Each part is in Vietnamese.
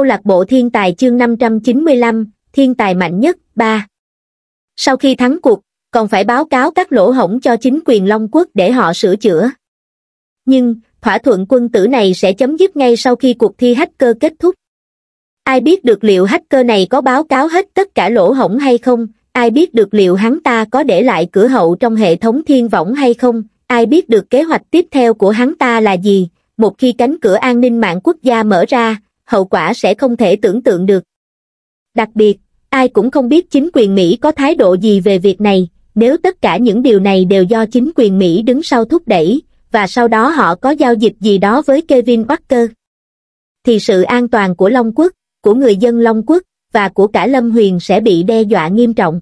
Câu lạc bộ thiên tài chương 595, thiên tài mạnh nhất, 3. Sau khi thắng cuộc, còn phải báo cáo các lỗ hổng cho chính quyền Long Quốc để họ sửa chữa. Nhưng, thỏa thuận quân tử này sẽ chấm dứt ngay sau khi cuộc thi hacker kết thúc. Ai biết được liệu hacker này có báo cáo hết tất cả lỗ hổng hay không, ai biết được liệu hắn ta có để lại cửa hậu trong hệ thống thiên võng hay không, ai biết được kế hoạch tiếp theo của hắn ta là gì, một khi cánh cửa an ninh mạng quốc gia mở ra, hậu quả sẽ không thể tưởng tượng được. Đặc biệt, ai cũng không biết chính quyền Mỹ có thái độ gì về việc này, nếu tất cả những điều này đều do chính quyền Mỹ đứng sau thúc đẩy, và sau đó họ có giao dịch gì đó với Kevin Walker. Thì sự an toàn của Long Quốc, của người dân Long Quốc, và của cả Lâm Huyền sẽ bị đe dọa nghiêm trọng.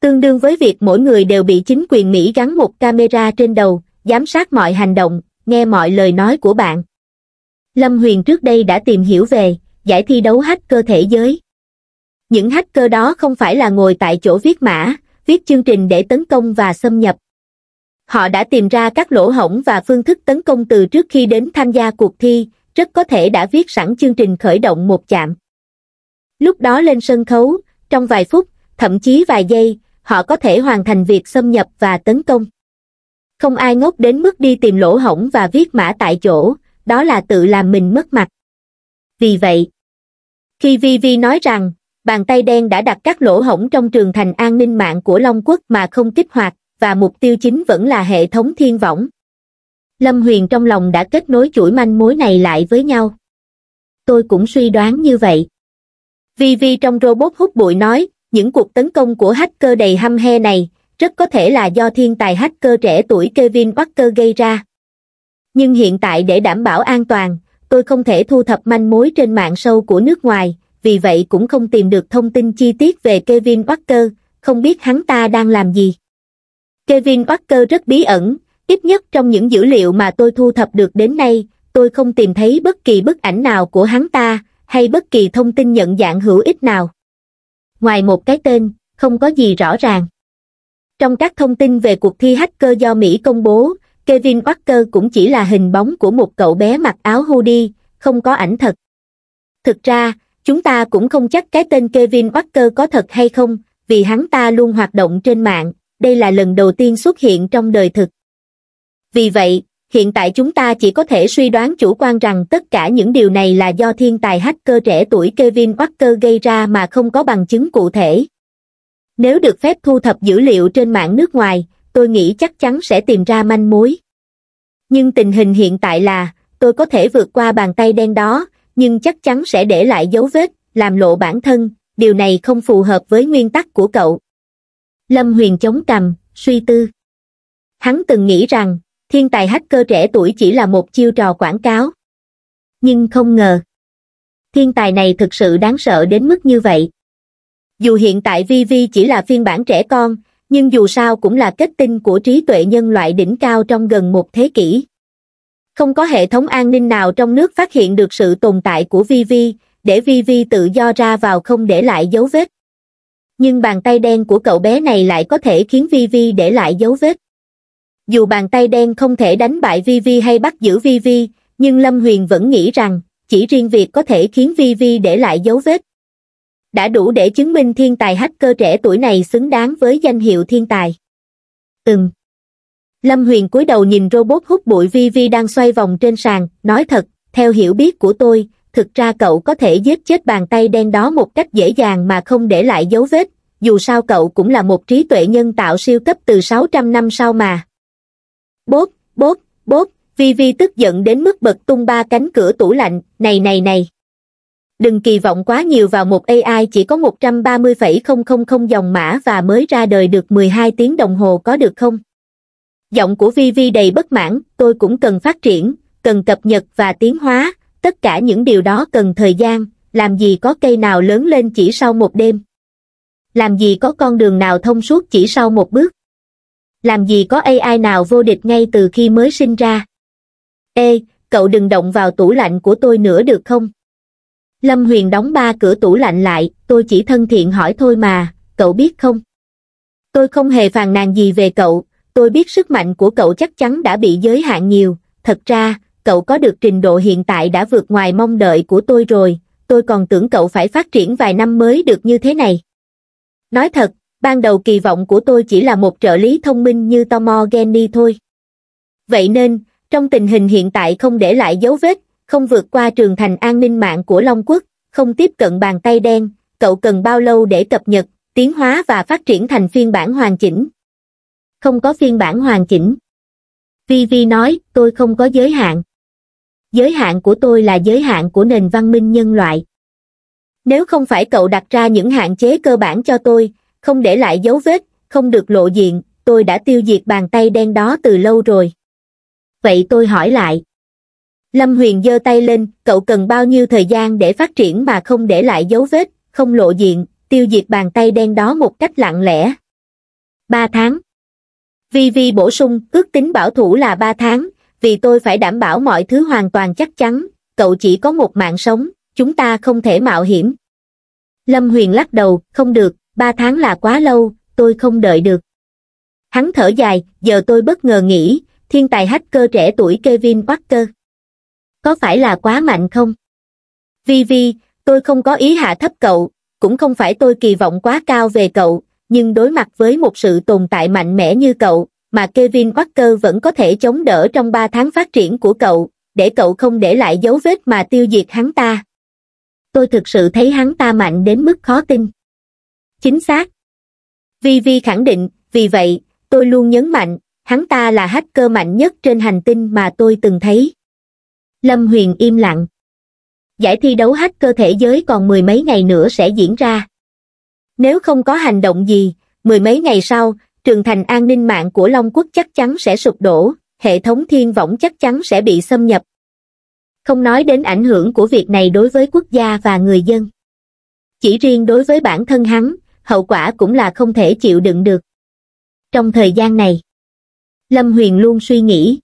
Tương đương với việc mỗi người đều bị chính quyền Mỹ gắn một camera trên đầu, giám sát mọi hành động, nghe mọi lời nói của bạn lâm huyền trước đây đã tìm hiểu về giải thi đấu hack cơ thể giới những hacker đó không phải là ngồi tại chỗ viết mã viết chương trình để tấn công và xâm nhập họ đã tìm ra các lỗ hổng và phương thức tấn công từ trước khi đến tham gia cuộc thi rất có thể đã viết sẵn chương trình khởi động một chạm lúc đó lên sân khấu trong vài phút thậm chí vài giây họ có thể hoàn thành việc xâm nhập và tấn công không ai ngốc đến mức đi tìm lỗ hổng và viết mã tại chỗ đó là tự làm mình mất mặt. Vì vậy, khi Vi Vi nói rằng, bàn tay đen đã đặt các lỗ hổng trong trường thành an ninh mạng của Long Quốc mà không kích hoạt, và mục tiêu chính vẫn là hệ thống thiên võng. Lâm Huyền trong lòng đã kết nối chuỗi manh mối này lại với nhau. Tôi cũng suy đoán như vậy. Vi Vi trong robot hút bụi nói, những cuộc tấn công của hacker đầy hăm he này rất có thể là do thiên tài hacker trẻ tuổi Kevin Parker gây ra nhưng hiện tại để đảm bảo an toàn tôi không thể thu thập manh mối trên mạng sâu của nước ngoài vì vậy cũng không tìm được thông tin chi tiết về Kevin Parker. không biết hắn ta đang làm gì Kevin Parker rất bí ẩn ít nhất trong những dữ liệu mà tôi thu thập được đến nay tôi không tìm thấy bất kỳ bức ảnh nào của hắn ta hay bất kỳ thông tin nhận dạng hữu ích nào ngoài một cái tên không có gì rõ ràng trong các thông tin về cuộc thi hacker do Mỹ công bố, Kevin Parker cũng chỉ là hình bóng của một cậu bé mặc áo hoodie, không có ảnh thật. Thực ra, chúng ta cũng không chắc cái tên Kevin Parker có thật hay không, vì hắn ta luôn hoạt động trên mạng, đây là lần đầu tiên xuất hiện trong đời thực. Vì vậy, hiện tại chúng ta chỉ có thể suy đoán chủ quan rằng tất cả những điều này là do thiên tài hacker trẻ tuổi Kevin Parker gây ra mà không có bằng chứng cụ thể. Nếu được phép thu thập dữ liệu trên mạng nước ngoài, tôi nghĩ chắc chắn sẽ tìm ra manh mối. Nhưng tình hình hiện tại là, tôi có thể vượt qua bàn tay đen đó, nhưng chắc chắn sẽ để lại dấu vết, làm lộ bản thân, điều này không phù hợp với nguyên tắc của cậu. Lâm Huyền chống cằm, suy tư. Hắn từng nghĩ rằng, thiên tài hacker trẻ tuổi chỉ là một chiêu trò quảng cáo. Nhưng không ngờ, thiên tài này thực sự đáng sợ đến mức như vậy. Dù hiện tại Vivi chỉ là phiên bản trẻ con, nhưng dù sao cũng là kết tinh của trí tuệ nhân loại đỉnh cao trong gần một thế kỷ không có hệ thống an ninh nào trong nước phát hiện được sự tồn tại của vv để vv tự do ra vào không để lại dấu vết nhưng bàn tay đen của cậu bé này lại có thể khiến vv để lại dấu vết dù bàn tay đen không thể đánh bại vv hay bắt giữ vv nhưng lâm huyền vẫn nghĩ rằng chỉ riêng việc có thể khiến vv để lại dấu vết đã đủ để chứng minh thiên tài hacker trẻ tuổi này xứng đáng với danh hiệu thiên tài ừm lâm huyền cúi đầu nhìn robot hút bụi vi vi đang xoay vòng trên sàn nói thật theo hiểu biết của tôi thực ra cậu có thể giết chết bàn tay đen đó một cách dễ dàng mà không để lại dấu vết dù sao cậu cũng là một trí tuệ nhân tạo siêu cấp từ 600 năm sau mà. Bốt, bốt, bốt, Vi Vi tức giận đến mức bật tung ba cánh cửa tủ lạnh, này này này đừng kỳ vọng quá nhiều vào một ai chỉ có 130,000 dòng mã và mới ra đời được 12 tiếng đồng hồ có được không giọng của vi vi đầy bất mãn tôi cũng cần phát triển cần cập nhật và tiến hóa tất cả những điều đó cần thời gian làm gì có cây nào lớn lên chỉ sau một đêm làm gì có con đường nào thông suốt chỉ sau một bước làm gì có ai nào vô địch ngay từ khi mới sinh ra ê cậu đừng động vào tủ lạnh của tôi nữa được không lâm huyền đóng ba cửa tủ lạnh lại tôi chỉ thân thiện hỏi thôi mà cậu biết không tôi không hề phàn nàn gì về cậu tôi biết sức mạnh của cậu chắc chắn đã bị giới hạn nhiều thật ra cậu có được trình độ hiện tại đã vượt ngoài mong đợi của tôi rồi tôi còn tưởng cậu phải phát triển vài năm mới được như thế này nói thật ban đầu kỳ vọng của tôi chỉ là một trợ lý thông minh như tomo genny thôi vậy nên trong tình hình hiện tại không để lại dấu vết không vượt qua trường thành an ninh mạng của Long Quốc, không tiếp cận bàn tay đen, cậu cần bao lâu để cập nhật, tiến hóa và phát triển thành phiên bản hoàn chỉnh? Không có phiên bản hoàn chỉnh. Vi Vi nói, tôi không có giới hạn. Giới hạn của tôi là giới hạn của nền văn minh nhân loại. Nếu không phải cậu đặt ra những hạn chế cơ bản cho tôi, không để lại dấu vết, không được lộ diện, tôi đã tiêu diệt bàn tay đen đó từ lâu rồi. Vậy tôi hỏi lại. Lâm Huyền giơ tay lên, cậu cần bao nhiêu thời gian để phát triển mà không để lại dấu vết, không lộ diện, tiêu diệt bàn tay đen đó một cách lặng lẽ. Ba tháng. Vi Vi bổ sung, ước tính bảo thủ là ba tháng, vì tôi phải đảm bảo mọi thứ hoàn toàn chắc chắn, cậu chỉ có một mạng sống, chúng ta không thể mạo hiểm. Lâm Huyền lắc đầu, không được, ba tháng là quá lâu, tôi không đợi được. Hắn thở dài, giờ tôi bất ngờ nghĩ, thiên tài hacker trẻ tuổi Kevin Parker có phải là quá mạnh không? Vi Vi, tôi không có ý hạ thấp cậu, cũng không phải tôi kỳ vọng quá cao về cậu, nhưng đối mặt với một sự tồn tại mạnh mẽ như cậu, mà Kevin Walker vẫn có thể chống đỡ trong 3 tháng phát triển của cậu, để cậu không để lại dấu vết mà tiêu diệt hắn ta. Tôi thực sự thấy hắn ta mạnh đến mức khó tin. Chính xác. Vi Vi khẳng định, vì vậy, tôi luôn nhấn mạnh, hắn ta là hacker mạnh nhất trên hành tinh mà tôi từng thấy lâm huyền im lặng giải thi đấu hát cơ thể giới còn mười mấy ngày nữa sẽ diễn ra nếu không có hành động gì mười mấy ngày sau trường thành an ninh mạng của long quốc chắc chắn sẽ sụp đổ hệ thống thiên võng chắc chắn sẽ bị xâm nhập không nói đến ảnh hưởng của việc này đối với quốc gia và người dân chỉ riêng đối với bản thân hắn hậu quả cũng là không thể chịu đựng được trong thời gian này lâm huyền luôn suy nghĩ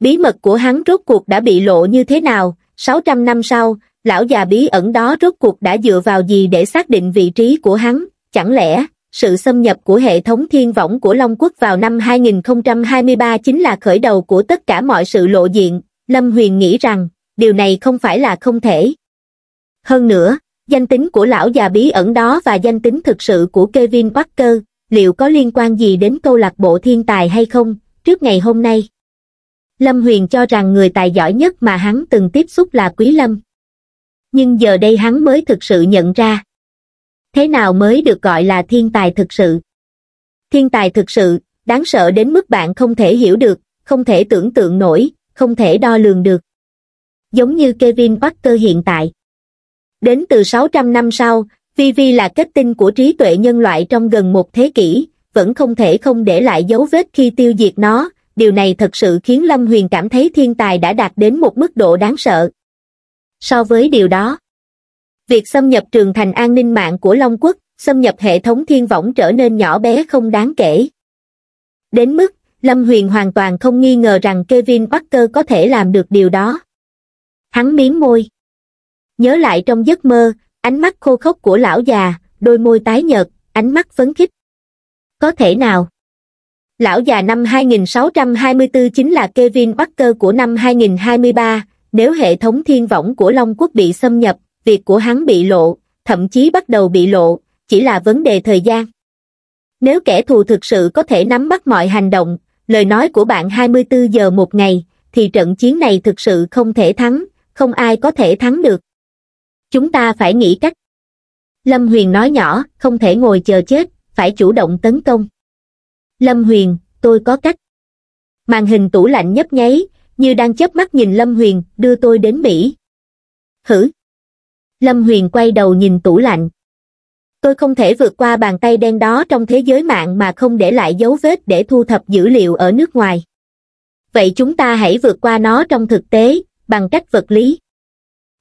bí mật của hắn rốt cuộc đã bị lộ như thế nào, 600 năm sau, lão già bí ẩn đó rốt cuộc đã dựa vào gì để xác định vị trí của hắn, chẳng lẽ, sự xâm nhập của hệ thống thiên võng của Long Quốc vào năm 2023 chính là khởi đầu của tất cả mọi sự lộ diện, Lâm Huyền nghĩ rằng, điều này không phải là không thể. Hơn nữa, danh tính của lão già bí ẩn đó và danh tính thực sự của Kevin Parker liệu có liên quan gì đến câu lạc bộ thiên tài hay không, trước ngày hôm nay. Lâm Huyền cho rằng người tài giỏi nhất mà hắn từng tiếp xúc là Quý Lâm. Nhưng giờ đây hắn mới thực sự nhận ra. Thế nào mới được gọi là thiên tài thực sự? Thiên tài thực sự, đáng sợ đến mức bạn không thể hiểu được, không thể tưởng tượng nổi, không thể đo lường được. Giống như Kevin Parker hiện tại. Đến từ 600 năm sau, Vivi là kết tinh của trí tuệ nhân loại trong gần một thế kỷ, vẫn không thể không để lại dấu vết khi tiêu diệt nó, điều này thật sự khiến Lâm Huyền cảm thấy thiên tài đã đạt đến một mức độ đáng sợ. So với điều đó, việc xâm nhập trường thành an ninh mạng của Long Quốc, xâm nhập hệ thống thiên võng trở nên nhỏ bé không đáng kể. Đến mức, Lâm Huyền hoàn toàn không nghi ngờ rằng Kevin Parker có thể làm được điều đó. Hắn miếm môi. Nhớ lại trong giấc mơ, ánh mắt khô khốc của lão già, đôi môi tái nhợt, ánh mắt phấn khích. Có thể nào? lão già năm 2624 chính là Kevin Parker của năm 2023, nếu hệ thống thiên võng của Long Quốc bị xâm nhập, việc của hắn bị lộ, thậm chí bắt đầu bị lộ, chỉ là vấn đề thời gian. Nếu kẻ thù thực sự có thể nắm bắt mọi hành động, lời nói của bạn 24 giờ một ngày, thì trận chiến này thực sự không thể thắng, không ai có thể thắng được. Chúng ta phải nghĩ cách. Lâm Huyền nói nhỏ, không thể ngồi chờ chết, phải chủ động tấn công. Lâm Huyền, tôi có cách. Màn hình tủ lạnh nhấp nháy, như đang chớp mắt nhìn Lâm Huyền, đưa tôi đến Mỹ. Hử? Lâm Huyền quay đầu nhìn tủ lạnh. Tôi không thể vượt qua bàn tay đen đó trong thế giới mạng mà không để lại dấu vết để thu thập dữ liệu ở nước ngoài. Vậy chúng ta hãy vượt qua nó trong thực tế, bằng cách vật lý.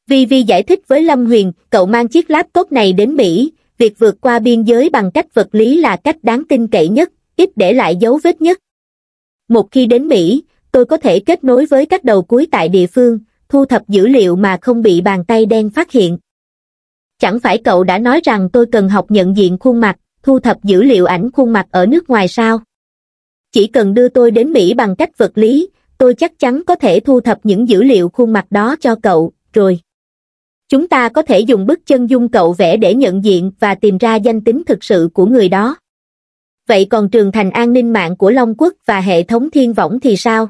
Vi Vi giải thích với Lâm Huyền, cậu mang chiếc laptop này đến Mỹ, việc vượt qua biên giới bằng cách vật lý là cách đáng tin cậy nhất ít để lại dấu vết nhất. Một khi đến Mỹ, tôi có thể kết nối với các đầu cuối tại địa phương, thu thập dữ liệu mà không bị bàn tay đen phát hiện. Chẳng phải cậu đã nói rằng tôi cần học nhận diện khuôn mặt, thu thập dữ liệu ảnh khuôn mặt ở nước ngoài sao? Chỉ cần đưa tôi đến Mỹ bằng cách vật lý, tôi chắc chắn có thể thu thập những dữ liệu khuôn mặt đó cho cậu, rồi. Chúng ta có thể dùng bức chân dung cậu vẽ để nhận diện và tìm ra danh tính thực sự của người đó vậy còn trường thành an ninh mạng của Long Quốc và hệ thống thiên võng thì sao?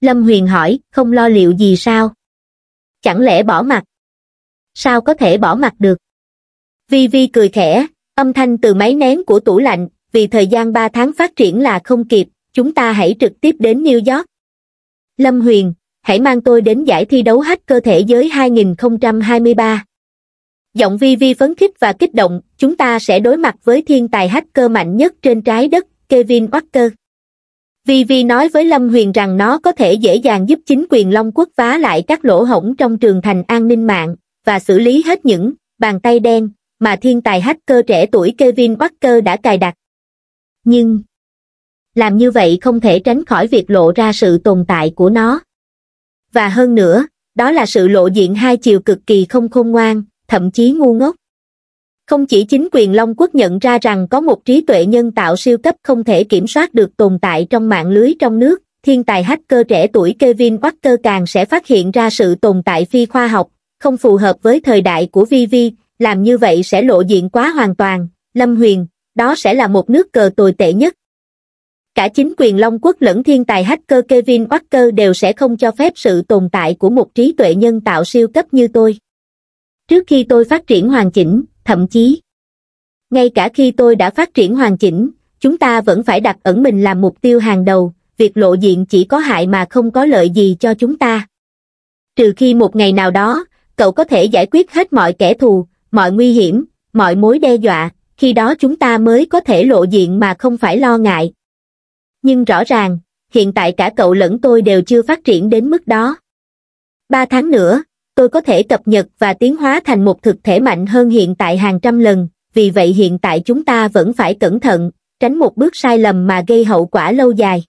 Lâm Huyền hỏi, không lo liệu gì sao? Chẳng lẽ bỏ mặt? Sao có thể bỏ mặt được? Vi Vi cười khẽ, âm thanh từ máy nén của tủ lạnh, vì thời gian 3 tháng phát triển là không kịp, chúng ta hãy trực tiếp đến New York. Lâm Huyền, hãy mang tôi đến giải thi đấu hack cơ thể giới 2023 giọng vi vi phấn khích và kích động chúng ta sẽ đối mặt với thiên tài hacker mạnh nhất trên trái đất kevin walker vi vi nói với lâm huyền rằng nó có thể dễ dàng giúp chính quyền long quốc phá lại các lỗ hổng trong trường thành an ninh mạng và xử lý hết những bàn tay đen mà thiên tài hacker trẻ tuổi kevin walker đã cài đặt nhưng làm như vậy không thể tránh khỏi việc lộ ra sự tồn tại của nó và hơn nữa đó là sự lộ diện hai chiều cực kỳ không khôn ngoan thậm chí ngu ngốc không chỉ chính quyền long quốc nhận ra rằng có một trí tuệ nhân tạo siêu cấp không thể kiểm soát được tồn tại trong mạng lưới trong nước thiên tài hacker trẻ tuổi kevin walker càng sẽ phát hiện ra sự tồn tại phi khoa học không phù hợp với thời đại của vv làm như vậy sẽ lộ diện quá hoàn toàn lâm huyền đó sẽ là một nước cờ tồi tệ nhất cả chính quyền long quốc lẫn thiên tài hacker kevin walker đều sẽ không cho phép sự tồn tại của một trí tuệ nhân tạo siêu cấp như tôi trước khi tôi phát triển hoàn chỉnh, thậm chí ngay cả khi tôi đã phát triển hoàn chỉnh, chúng ta vẫn phải đặt ẩn mình làm mục tiêu hàng đầu, việc lộ diện chỉ có hại mà không có lợi gì cho chúng ta. Trừ khi một ngày nào đó, cậu có thể giải quyết hết mọi kẻ thù, mọi nguy hiểm, mọi mối đe dọa, khi đó chúng ta mới có thể lộ diện mà không phải lo ngại. Nhưng rõ ràng, hiện tại cả cậu lẫn tôi đều chưa phát triển đến mức đó. Ba tháng nữa, tôi có thể cập nhật và tiến hóa thành một thực thể mạnh hơn hiện tại hàng trăm lần, vì vậy hiện tại chúng ta vẫn phải cẩn thận, tránh một bước sai lầm mà gây hậu quả lâu dài.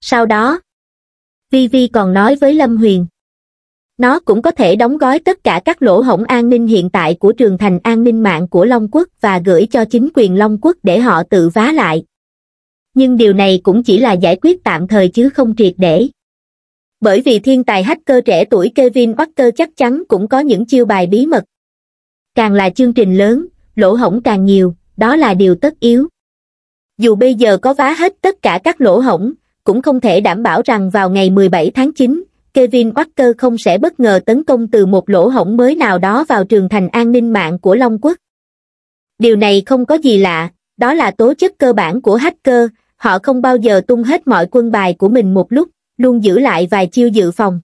Sau đó, Vivi còn nói với Lâm Huyền, nó cũng có thể đóng gói tất cả các lỗ hổng an ninh hiện tại của trường thành an ninh mạng của Long Quốc và gửi cho chính quyền Long Quốc để họ tự vá lại. Nhưng điều này cũng chỉ là giải quyết tạm thời chứ không triệt để bởi vì thiên tài hacker trẻ tuổi Kevin Walker chắc chắn cũng có những chiêu bài bí mật. Càng là chương trình lớn, lỗ hổng càng nhiều, đó là điều tất yếu. Dù bây giờ có vá hết tất cả các lỗ hổng, cũng không thể đảm bảo rằng vào ngày 17 tháng 9, Kevin Walker không sẽ bất ngờ tấn công từ một lỗ hổng mới nào đó vào trường thành an ninh mạng của Long Quốc. Điều này không có gì lạ, đó là tố chất cơ bản của hacker, họ không bao giờ tung hết mọi quân bài của mình một lúc luôn giữ lại vài chiêu dự phòng.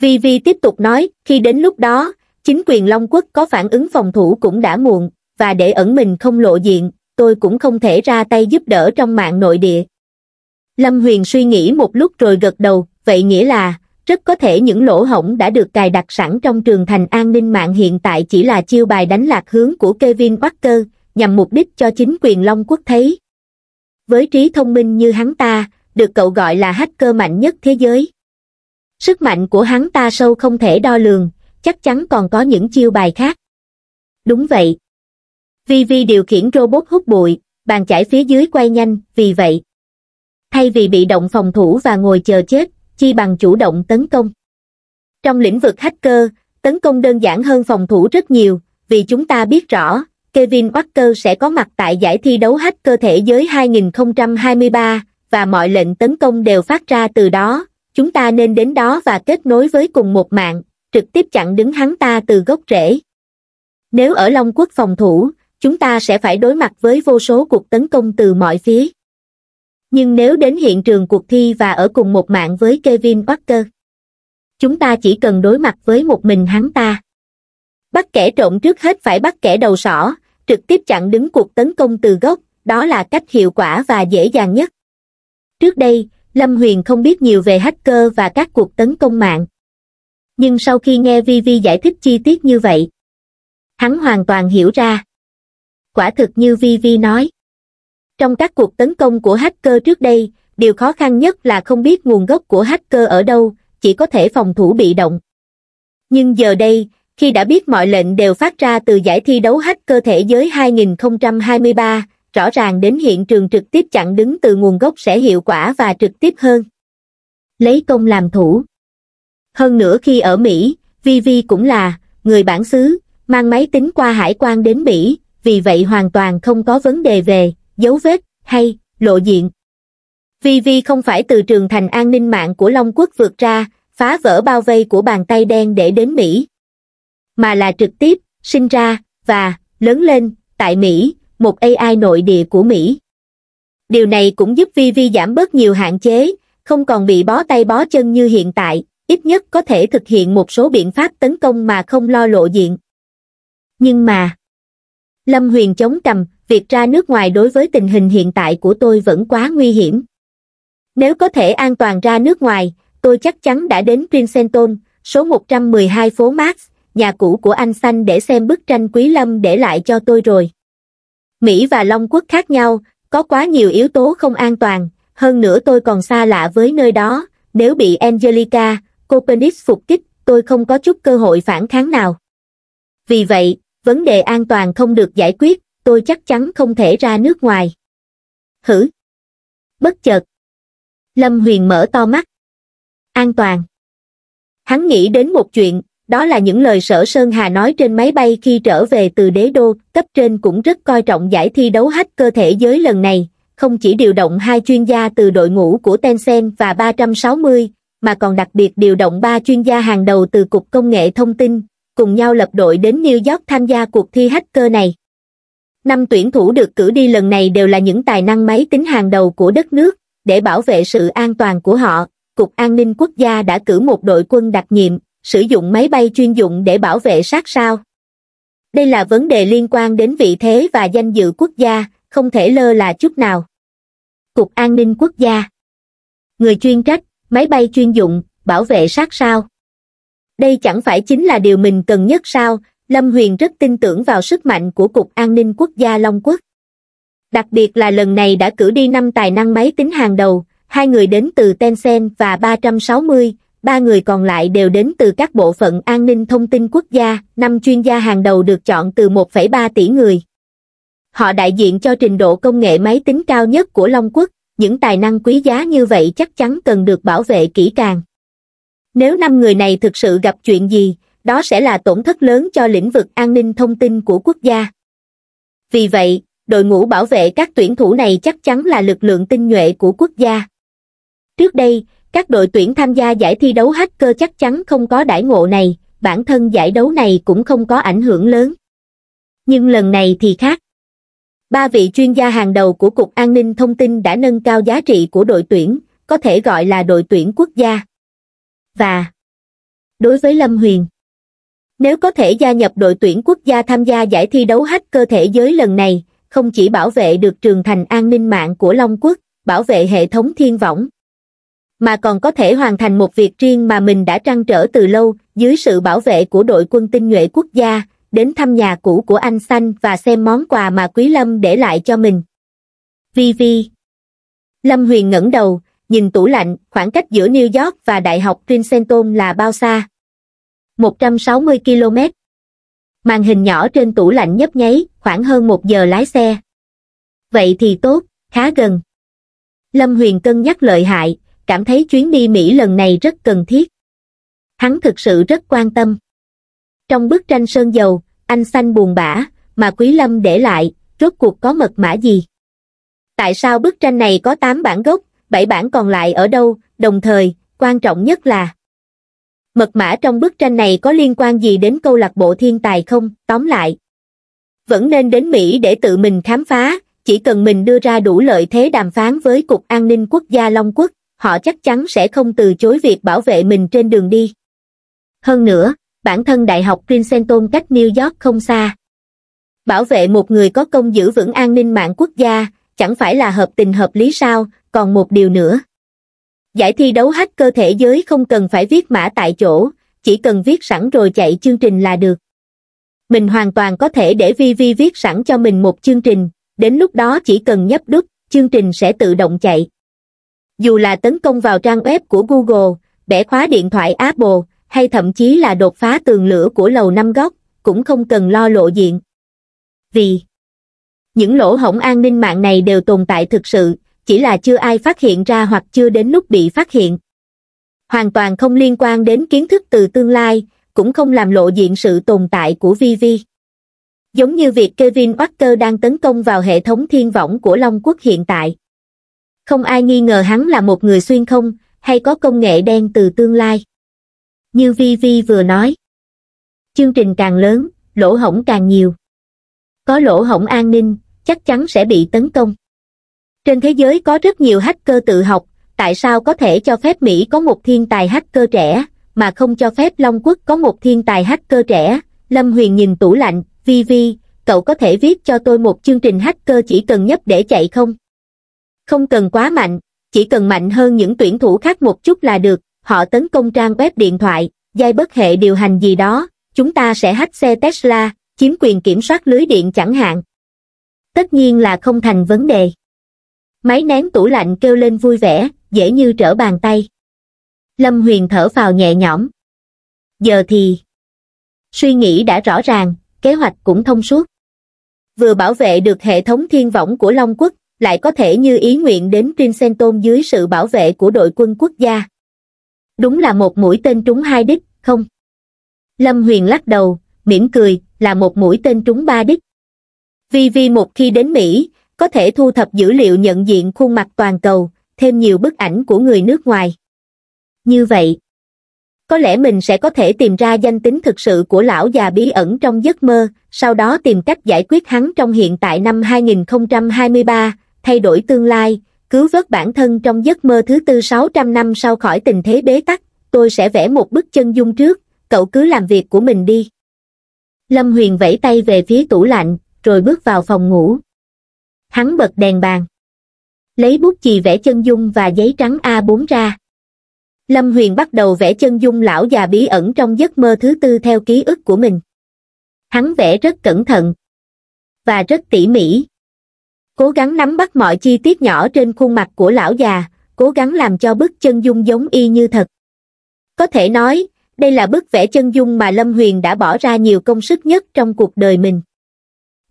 Vi Vi tiếp tục nói, khi đến lúc đó, chính quyền Long Quốc có phản ứng phòng thủ cũng đã muộn, và để ẩn mình không lộ diện, tôi cũng không thể ra tay giúp đỡ trong mạng nội địa. Lâm Huyền suy nghĩ một lúc rồi gật đầu, vậy nghĩa là, rất có thể những lỗ hổng đã được cài đặt sẵn trong trường thành an ninh mạng hiện tại chỉ là chiêu bài đánh lạc hướng của Kevin Walker, nhằm mục đích cho chính quyền Long Quốc thấy. Với trí thông minh như hắn ta, được cậu gọi là hacker mạnh nhất thế giới sức mạnh của hắn ta sâu không thể đo lường chắc chắn còn có những chiêu bài khác đúng vậy vi vi điều khiển robot hút bụi bàn chải phía dưới quay nhanh vì vậy thay vì bị động phòng thủ và ngồi chờ chết chi bằng chủ động tấn công trong lĩnh vực hacker tấn công đơn giản hơn phòng thủ rất nhiều vì chúng ta biết rõ Kevin Walker sẽ có mặt tại giải thi đấu hack cơ thể giới 2023, và mọi lệnh tấn công đều phát ra từ đó, chúng ta nên đến đó và kết nối với cùng một mạng, trực tiếp chặn đứng hắn ta từ gốc rễ. Nếu ở Long Quốc phòng thủ, chúng ta sẽ phải đối mặt với vô số cuộc tấn công từ mọi phía. Nhưng nếu đến hiện trường cuộc thi và ở cùng một mạng với Kevin Walker, chúng ta chỉ cần đối mặt với một mình hắn ta. Bắt kẻ trộm trước hết phải bắt kẻ đầu sỏ, trực tiếp chặn đứng cuộc tấn công từ gốc, đó là cách hiệu quả và dễ dàng nhất. Trước đây, Lâm Huyền không biết nhiều về hacker và các cuộc tấn công mạng. Nhưng sau khi nghe Vi Vi giải thích chi tiết như vậy, hắn hoàn toàn hiểu ra. Quả thực như Vi Vi nói. Trong các cuộc tấn công của hacker trước đây, điều khó khăn nhất là không biết nguồn gốc của hacker ở đâu, chỉ có thể phòng thủ bị động. Nhưng giờ đây, khi đã biết mọi lệnh đều phát ra từ giải thi đấu hacker thế giới 2023, rõ ràng đến hiện trường trực tiếp chặn đứng từ nguồn gốc sẽ hiệu quả và trực tiếp hơn. Lấy công làm thủ. Hơn nữa khi ở Mỹ, Vivi cũng là người bản xứ, mang máy tính qua hải quan đến Mỹ, vì vậy hoàn toàn không có vấn đề về dấu vết hay lộ diện. Vivi không phải từ trường thành an ninh mạng của Long Quốc vượt ra, phá vỡ bao vây của bàn tay đen để đến Mỹ, mà là trực tiếp sinh ra và lớn lên tại Mỹ, một AI nội địa của Mỹ. Điều này cũng giúp VV giảm bớt nhiều hạn chế, không còn bị bó tay bó chân như hiện tại, ít nhất có thể thực hiện một số biện pháp tấn công mà không lo lộ diện. Nhưng mà, Lâm Huyền chống cằm, việc ra nước ngoài đối với tình hình hiện tại của tôi vẫn quá nguy hiểm. Nếu có thể an toàn ra nước ngoài, tôi chắc chắn đã đến Princeton, số 112 phố Max, nhà cũ của anh Xanh để xem bức tranh Quý Lâm để lại cho tôi rồi. Mỹ và Long Quốc khác nhau, có quá nhiều yếu tố không an toàn, hơn nữa tôi còn xa lạ với nơi đó, nếu bị Angelica, Copenix phục kích, tôi không có chút cơ hội phản kháng nào. Vì vậy, vấn đề an toàn không được giải quyết, tôi chắc chắn không thể ra nước ngoài. Hử? Bất chợt. Lâm Huyền mở to mắt. An toàn. Hắn nghĩ đến một chuyện, đó là những lời sở Sơn Hà nói trên máy bay khi trở về từ đế đô, cấp trên cũng rất coi trọng giải thi đấu hách cơ thể giới lần này, không chỉ điều động hai chuyên gia từ đội ngũ của Tencent và 360, mà còn đặc biệt điều động ba chuyên gia hàng đầu từ Cục Công nghệ Thông tin, cùng nhau lập đội đến New York tham gia cuộc thi hacker này. Năm tuyển thủ được cử đi lần này đều là những tài năng máy tính hàng đầu của đất nước, để bảo vệ sự an toàn của họ, Cục An ninh Quốc gia đã cử một đội quân đặc nhiệm, sử dụng máy bay chuyên dụng để bảo vệ sát sao. Đây là vấn đề liên quan đến vị thế và danh dự quốc gia, không thể lơ là chút nào. Cục An ninh Quốc gia Người chuyên trách, máy bay chuyên dụng, bảo vệ sát sao. Đây chẳng phải chính là điều mình cần nhất sao, Lâm Huyền rất tin tưởng vào sức mạnh của Cục An ninh Quốc gia Long Quốc. Đặc biệt là lần này đã cử đi năm tài năng máy tính hàng đầu, hai người đến từ Tencent và 360, ba người còn lại đều đến từ các bộ phận an ninh thông tin quốc gia, năm chuyên gia hàng đầu được chọn từ 1,3 tỷ người. Họ đại diện cho trình độ công nghệ máy tính cao nhất của Long Quốc, những tài năng quý giá như vậy chắc chắn cần được bảo vệ kỹ càng. Nếu năm người này thực sự gặp chuyện gì, đó sẽ là tổn thất lớn cho lĩnh vực an ninh thông tin của quốc gia. Vì vậy, đội ngũ bảo vệ các tuyển thủ này chắc chắn là lực lượng tinh nhuệ của quốc gia. Trước đây, các đội tuyển tham gia giải thi đấu hacker chắc chắn không có đãi ngộ này, bản thân giải đấu này cũng không có ảnh hưởng lớn. Nhưng lần này thì khác. Ba vị chuyên gia hàng đầu của Cục An ninh Thông tin đã nâng cao giá trị của đội tuyển, có thể gọi là đội tuyển quốc gia. Và đối với Lâm Huyền, nếu có thể gia nhập đội tuyển quốc gia tham gia giải thi đấu hacker thế giới lần này, không chỉ bảo vệ được trường thành an ninh mạng của Long Quốc, bảo vệ hệ thống thiên võng, mà còn có thể hoàn thành một việc riêng mà mình đã trăn trở từ lâu, dưới sự bảo vệ của đội quân tinh nhuệ quốc gia, đến thăm nhà cũ của anh Xanh và xem món quà mà Quý Lâm để lại cho mình. Vi Vi Lâm Huyền ngẩng đầu, nhìn tủ lạnh, khoảng cách giữa New York và Đại học Princeton là bao xa? 160 km. Màn hình nhỏ trên tủ lạnh nhấp nháy, khoảng hơn một giờ lái xe. Vậy thì tốt, khá gần. Lâm Huyền cân nhắc lợi hại, cảm thấy chuyến đi Mỹ lần này rất cần thiết. Hắn thực sự rất quan tâm. Trong bức tranh sơn dầu, anh xanh buồn bã, mà Quý Lâm để lại, rốt cuộc có mật mã gì? Tại sao bức tranh này có 8 bản gốc, 7 bản còn lại ở đâu, đồng thời, quan trọng nhất là Mật mã trong bức tranh này có liên quan gì đến câu lạc bộ thiên tài không? Tóm lại, vẫn nên đến Mỹ để tự mình khám phá, chỉ cần mình đưa ra đủ lợi thế đàm phán với Cục An ninh Quốc gia Long Quốc, họ chắc chắn sẽ không từ chối việc bảo vệ mình trên đường đi. Hơn nữa, bản thân Đại học Princeton cách New York không xa. Bảo vệ một người có công giữ vững an ninh mạng quốc gia, chẳng phải là hợp tình hợp lý sao, còn một điều nữa. Giải thi đấu hack cơ thể giới không cần phải viết mã tại chỗ, chỉ cần viết sẵn rồi chạy chương trình là được. Mình hoàn toàn có thể để Vi Vi viết sẵn cho mình một chương trình, đến lúc đó chỉ cần nhấp đút, chương trình sẽ tự động chạy dù là tấn công vào trang web của Google, bẻ khóa điện thoại Apple, hay thậm chí là đột phá tường lửa của lầu năm góc, cũng không cần lo lộ diện. Vì những lỗ hổng an ninh mạng này đều tồn tại thực sự, chỉ là chưa ai phát hiện ra hoặc chưa đến lúc bị phát hiện. Hoàn toàn không liên quan đến kiến thức từ tương lai, cũng không làm lộ diện sự tồn tại của VV. Giống như việc Kevin Walker đang tấn công vào hệ thống thiên võng của Long Quốc hiện tại. Không ai nghi ngờ hắn là một người xuyên không, hay có công nghệ đen từ tương lai. Như Vi Vi vừa nói, chương trình càng lớn, lỗ hổng càng nhiều. Có lỗ hổng an ninh, chắc chắn sẽ bị tấn công. Trên thế giới có rất nhiều hacker tự học, tại sao có thể cho phép Mỹ có một thiên tài hacker trẻ, mà không cho phép Long Quốc có một thiên tài hacker trẻ? Lâm Huyền nhìn tủ lạnh, Vi Vi, cậu có thể viết cho tôi một chương trình hacker chỉ cần nhấp để chạy không? Không cần quá mạnh, chỉ cần mạnh hơn những tuyển thủ khác một chút là được, họ tấn công trang web điện thoại, dây bất hệ điều hành gì đó, chúng ta sẽ hack xe Tesla, chiếm quyền kiểm soát lưới điện chẳng hạn. Tất nhiên là không thành vấn đề. Máy nén tủ lạnh kêu lên vui vẻ, dễ như trở bàn tay. Lâm Huyền thở vào nhẹ nhõm. Giờ thì... Suy nghĩ đã rõ ràng, kế hoạch cũng thông suốt. Vừa bảo vệ được hệ thống thiên võng của Long Quốc, lại có thể như ý nguyện đến Princeton dưới sự bảo vệ của đội quân quốc gia. Đúng là một mũi tên trúng hai đích, không? Lâm Huyền lắc đầu, mỉm cười, là một mũi tên trúng ba đích. Vì vì một khi đến Mỹ, có thể thu thập dữ liệu nhận diện khuôn mặt toàn cầu, thêm nhiều bức ảnh của người nước ngoài. Như vậy, có lẽ mình sẽ có thể tìm ra danh tính thực sự của lão già bí ẩn trong giấc mơ, sau đó tìm cách giải quyết hắn trong hiện tại năm 2023, thay đổi tương lai, cứu vớt bản thân trong giấc mơ thứ tư 600 năm sau khỏi tình thế bế tắc, tôi sẽ vẽ một bức chân dung trước, cậu cứ làm việc của mình đi. Lâm Huyền vẫy tay về phía tủ lạnh, rồi bước vào phòng ngủ. Hắn bật đèn bàn. Lấy bút chì vẽ chân dung và giấy trắng A4 ra. Lâm Huyền bắt đầu vẽ chân dung lão già bí ẩn trong giấc mơ thứ tư theo ký ức của mình. Hắn vẽ rất cẩn thận và rất tỉ mỉ cố gắng nắm bắt mọi chi tiết nhỏ trên khuôn mặt của lão già cố gắng làm cho bức chân dung giống y như thật có thể nói đây là bức vẽ chân dung mà lâm huyền đã bỏ ra nhiều công sức nhất trong cuộc đời mình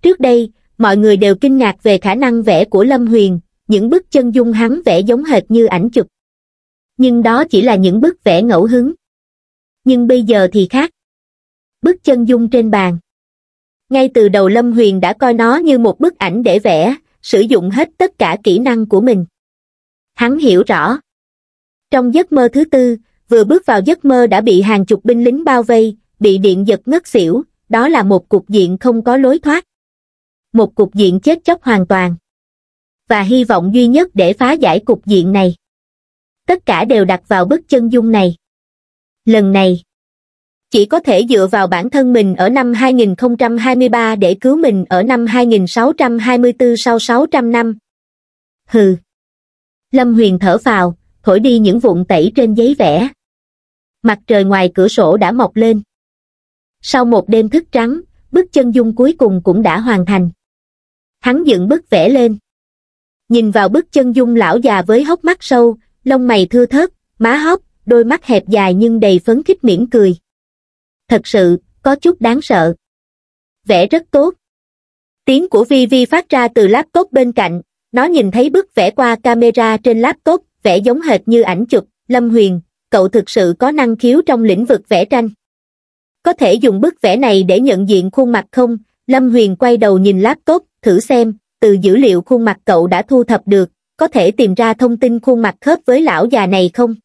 trước đây mọi người đều kinh ngạc về khả năng vẽ của lâm huyền những bức chân dung hắn vẽ giống hệt như ảnh chụp nhưng đó chỉ là những bức vẽ ngẫu hứng nhưng bây giờ thì khác bức chân dung trên bàn ngay từ đầu lâm huyền đã coi nó như một bức ảnh để vẽ sử dụng hết tất cả kỹ năng của mình. Hắn hiểu rõ. Trong giấc mơ thứ tư, vừa bước vào giấc mơ đã bị hàng chục binh lính bao vây, bị điện giật ngất xỉu, đó là một cục diện không có lối thoát. Một cục diện chết chóc hoàn toàn. Và hy vọng duy nhất để phá giải cục diện này. Tất cả đều đặt vào bức chân dung này. Lần này, chỉ có thể dựa vào bản thân mình ở năm 2023 để cứu mình ở năm 2624 sau 600 năm. Hừ. Lâm Huyền thở phào, thổi đi những vụn tẩy trên giấy vẽ. Mặt trời ngoài cửa sổ đã mọc lên. Sau một đêm thức trắng, bức chân dung cuối cùng cũng đã hoàn thành. Hắn dựng bức vẽ lên. Nhìn vào bức chân dung lão già với hốc mắt sâu, lông mày thưa thớt, má hốc đôi mắt hẹp dài nhưng đầy phấn khích mỉm cười thật sự có chút đáng sợ vẽ rất tốt tiếng của vi vi phát ra từ laptop bên cạnh nó nhìn thấy bức vẽ qua camera trên laptop vẽ giống hệt như ảnh chụp lâm huyền cậu thực sự có năng khiếu trong lĩnh vực vẽ tranh có thể dùng bức vẽ này để nhận diện khuôn mặt không lâm huyền quay đầu nhìn laptop thử xem từ dữ liệu khuôn mặt cậu đã thu thập được có thể tìm ra thông tin khuôn mặt khớp với lão già này không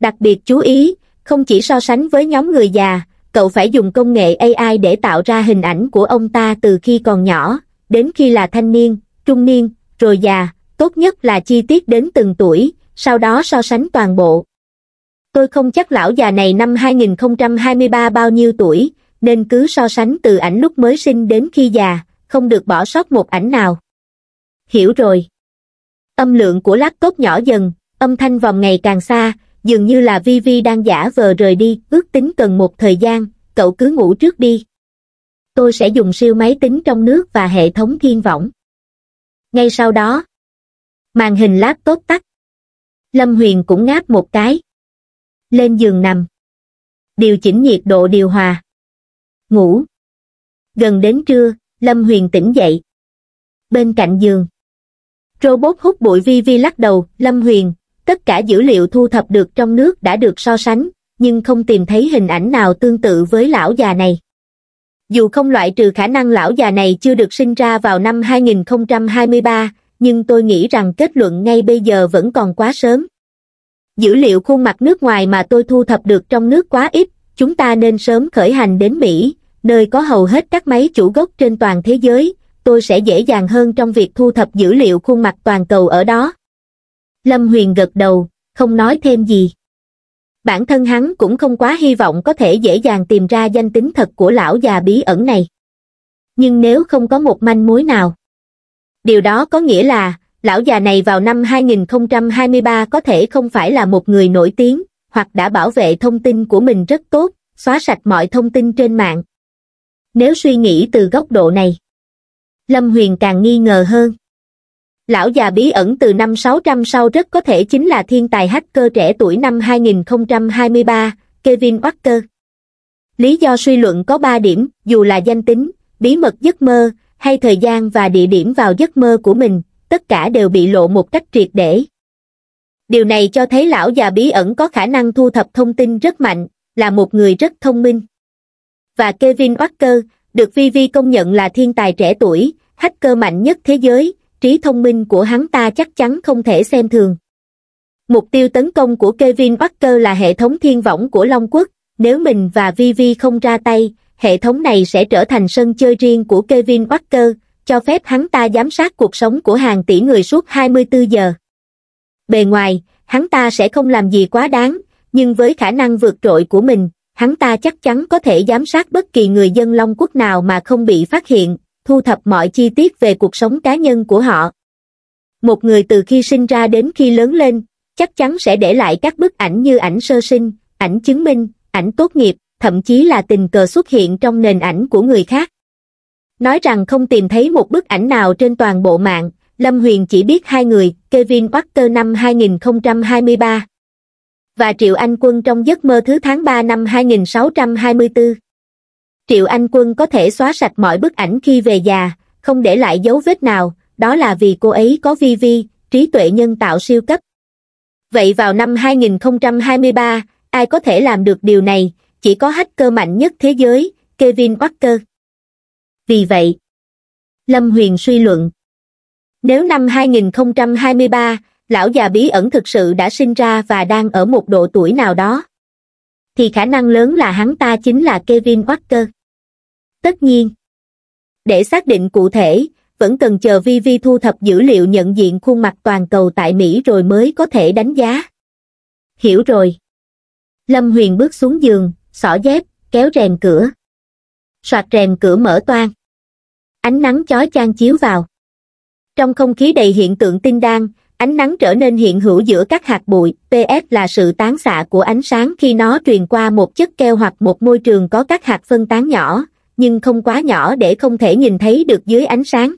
đặc biệt chú ý không chỉ so sánh với nhóm người già cậu phải dùng công nghệ ai để tạo ra hình ảnh của ông ta từ khi còn nhỏ đến khi là thanh niên trung niên rồi già tốt nhất là chi tiết đến từng tuổi sau đó so sánh toàn bộ tôi không chắc lão già này năm 2023 bao nhiêu tuổi nên cứ so sánh từ ảnh lúc mới sinh đến khi già không được bỏ sót một ảnh nào hiểu rồi âm lượng của lát cốt nhỏ dần âm thanh vòng ngày càng xa dường như là vi vi đang giả vờ rời đi ước tính cần một thời gian cậu cứ ngủ trước đi tôi sẽ dùng siêu máy tính trong nước và hệ thống thiên võng ngay sau đó màn hình laptop tắt lâm huyền cũng ngáp một cái lên giường nằm điều chỉnh nhiệt độ điều hòa ngủ gần đến trưa lâm huyền tỉnh dậy bên cạnh giường robot hút bụi vi vi lắc đầu lâm huyền tất cả dữ liệu thu thập được trong nước đã được so sánh, nhưng không tìm thấy hình ảnh nào tương tự với lão già này. Dù không loại trừ khả năng lão già này chưa được sinh ra vào năm 2023, nhưng tôi nghĩ rằng kết luận ngay bây giờ vẫn còn quá sớm. Dữ liệu khuôn mặt nước ngoài mà tôi thu thập được trong nước quá ít, chúng ta nên sớm khởi hành đến Mỹ, nơi có hầu hết các máy chủ gốc trên toàn thế giới, tôi sẽ dễ dàng hơn trong việc thu thập dữ liệu khuôn mặt toàn cầu ở đó. Lâm Huyền gật đầu, không nói thêm gì. Bản thân hắn cũng không quá hy vọng có thể dễ dàng tìm ra danh tính thật của lão già bí ẩn này. Nhưng nếu không có một manh mối nào, điều đó có nghĩa là lão già này vào năm 2023 có thể không phải là một người nổi tiếng, hoặc đã bảo vệ thông tin của mình rất tốt, xóa sạch mọi thông tin trên mạng. Nếu suy nghĩ từ góc độ này, Lâm Huyền càng nghi ngờ hơn. Lão già bí ẩn từ năm 600 sau rất có thể chính là thiên tài hacker trẻ tuổi năm 2023, Kevin Walker. Lý do suy luận có 3 điểm, dù là danh tính, bí mật giấc mơ, hay thời gian và địa điểm vào giấc mơ của mình, tất cả đều bị lộ một cách triệt để. Điều này cho thấy lão già bí ẩn có khả năng thu thập thông tin rất mạnh, là một người rất thông minh. Và Kevin Walker, được VV công nhận là thiên tài trẻ tuổi, hacker mạnh nhất thế giới, trí thông minh của hắn ta chắc chắn không thể xem thường. Mục tiêu tấn công của Kevin Parker là hệ thống thiên võng của Long Quốc, nếu mình và Vivi không ra tay, hệ thống này sẽ trở thành sân chơi riêng của Kevin Parker, cho phép hắn ta giám sát cuộc sống của hàng tỷ người suốt 24 giờ. Bề ngoài, hắn ta sẽ không làm gì quá đáng, nhưng với khả năng vượt trội của mình, hắn ta chắc chắn có thể giám sát bất kỳ người dân Long Quốc nào mà không bị phát hiện, thu thập mọi chi tiết về cuộc sống cá nhân của họ. Một người từ khi sinh ra đến khi lớn lên, chắc chắn sẽ để lại các bức ảnh như ảnh sơ sinh, ảnh chứng minh, ảnh tốt nghiệp, thậm chí là tình cờ xuất hiện trong nền ảnh của người khác. Nói rằng không tìm thấy một bức ảnh nào trên toàn bộ mạng, Lâm Huyền chỉ biết hai người, Kevin Walker năm 2023 và Triệu Anh Quân trong giấc mơ thứ tháng 3 năm 2624 triệu anh quân có thể xóa sạch mọi bức ảnh khi về già không để lại dấu vết nào đó là vì cô ấy có vi vi trí tuệ nhân tạo siêu cấp vậy vào năm 2023, ai có thể làm được điều này chỉ có hacker mạnh nhất thế giới kevin walker vì vậy lâm huyền suy luận nếu năm 2023, lão già bí ẩn thực sự đã sinh ra và đang ở một độ tuổi nào đó thì khả năng lớn là hắn ta chính là Kevin Walker. Tất nhiên, để xác định cụ thể, vẫn cần chờ Vi Vi thu thập dữ liệu nhận diện khuôn mặt toàn cầu tại Mỹ rồi mới có thể đánh giá. Hiểu rồi. Lâm Huyền bước xuống giường, xỏ dép, kéo rèm cửa. Soạt rèm cửa mở toang. Ánh nắng chói chang chiếu vào. Trong không khí đầy hiện tượng tinh đan, ánh nắng trở nên hiện hữu giữa các hạt bụi, ps là sự tán xạ của ánh sáng khi nó truyền qua một chất keo hoặc một môi trường có các hạt phân tán nhỏ, nhưng không quá nhỏ để không thể nhìn thấy được dưới ánh sáng.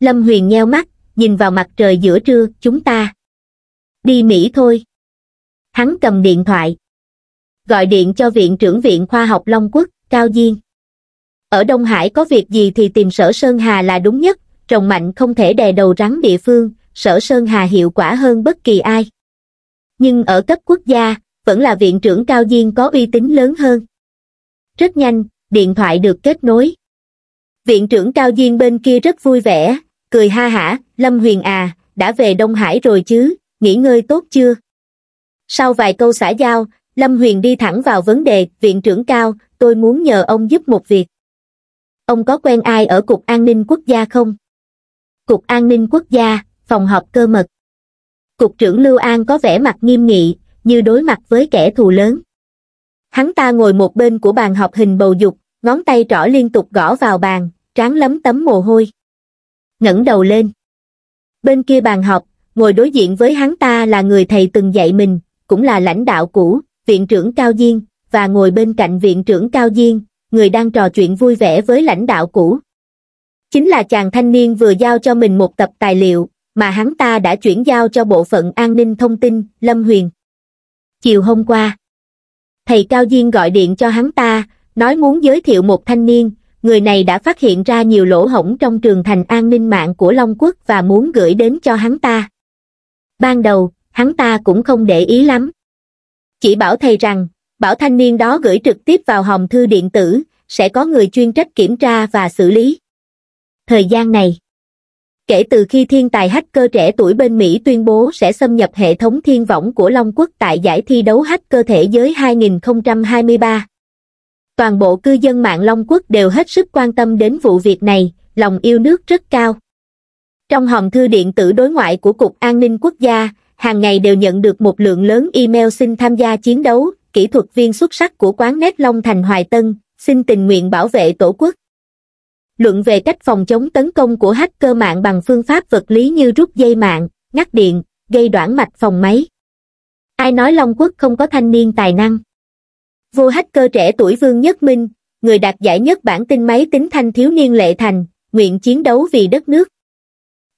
Lâm Huyền nheo mắt, nhìn vào mặt trời giữa trưa, chúng ta. Đi Mỹ thôi. Hắn cầm điện thoại. Gọi điện cho Viện trưởng Viện Khoa học Long Quốc, Cao Diên. Ở Đông Hải có việc gì thì tìm sở Sơn Hà là đúng nhất, trồng mạnh không thể đè đầu rắn địa phương, sở Sơn Hà hiệu quả hơn bất kỳ ai. Nhưng ở cấp quốc gia, vẫn là viện trưởng cao diên có uy tín lớn hơn. Rất nhanh, điện thoại được kết nối. Viện trưởng cao diên bên kia rất vui vẻ, cười ha hả, Lâm Huyền à, đã về Đông Hải rồi chứ, nghỉ ngơi tốt chưa? Sau vài câu xã giao, Lâm Huyền đi thẳng vào vấn đề, viện trưởng cao, tôi muốn nhờ ông giúp một việc. Ông có quen ai ở Cục An ninh Quốc gia không? Cục An ninh Quốc gia, phòng họp cơ mật cục trưởng lưu an có vẻ mặt nghiêm nghị như đối mặt với kẻ thù lớn hắn ta ngồi một bên của bàn họp hình bầu dục ngón tay trỏ liên tục gõ vào bàn tráng lấm tấm mồ hôi ngẩng đầu lên bên kia bàn họp ngồi đối diện với hắn ta là người thầy từng dạy mình cũng là lãnh đạo cũ viện trưởng cao diên và ngồi bên cạnh viện trưởng cao diên người đang trò chuyện vui vẻ với lãnh đạo cũ chính là chàng thanh niên vừa giao cho mình một tập tài liệu mà hắn ta đã chuyển giao cho bộ phận an ninh thông tin, Lâm Huyền. Chiều hôm qua, thầy Cao Diên gọi điện cho hắn ta, nói muốn giới thiệu một thanh niên, người này đã phát hiện ra nhiều lỗ hổng trong trường thành an ninh mạng của Long Quốc và muốn gửi đến cho hắn ta. Ban đầu, hắn ta cũng không để ý lắm. Chỉ bảo thầy rằng, bảo thanh niên đó gửi trực tiếp vào hòm thư điện tử, sẽ có người chuyên trách kiểm tra và xử lý. Thời gian này, kể từ khi thiên tài hacker trẻ tuổi bên Mỹ tuyên bố sẽ xâm nhập hệ thống thiên võng của Long Quốc tại giải thi đấu hacker thế giới 2023. Toàn bộ cư dân mạng Long Quốc đều hết sức quan tâm đến vụ việc này, lòng yêu nước rất cao. Trong hòm thư điện tử đối ngoại của Cục An ninh Quốc gia, hàng ngày đều nhận được một lượng lớn email xin tham gia chiến đấu, kỹ thuật viên xuất sắc của quán nét Long Thành Hoài Tân, xin tình nguyện bảo vệ Tổ quốc luận về cách phòng chống tấn công của hacker mạng bằng phương pháp vật lý như rút dây mạng, ngắt điện, gây đoạn mạch phòng máy. Ai nói Long Quốc không có thanh niên tài năng? Vô hacker trẻ tuổi Vương Nhất Minh, người đạt giải nhất bản tin máy tính thanh thiếu niên lệ thành, nguyện chiến đấu vì đất nước.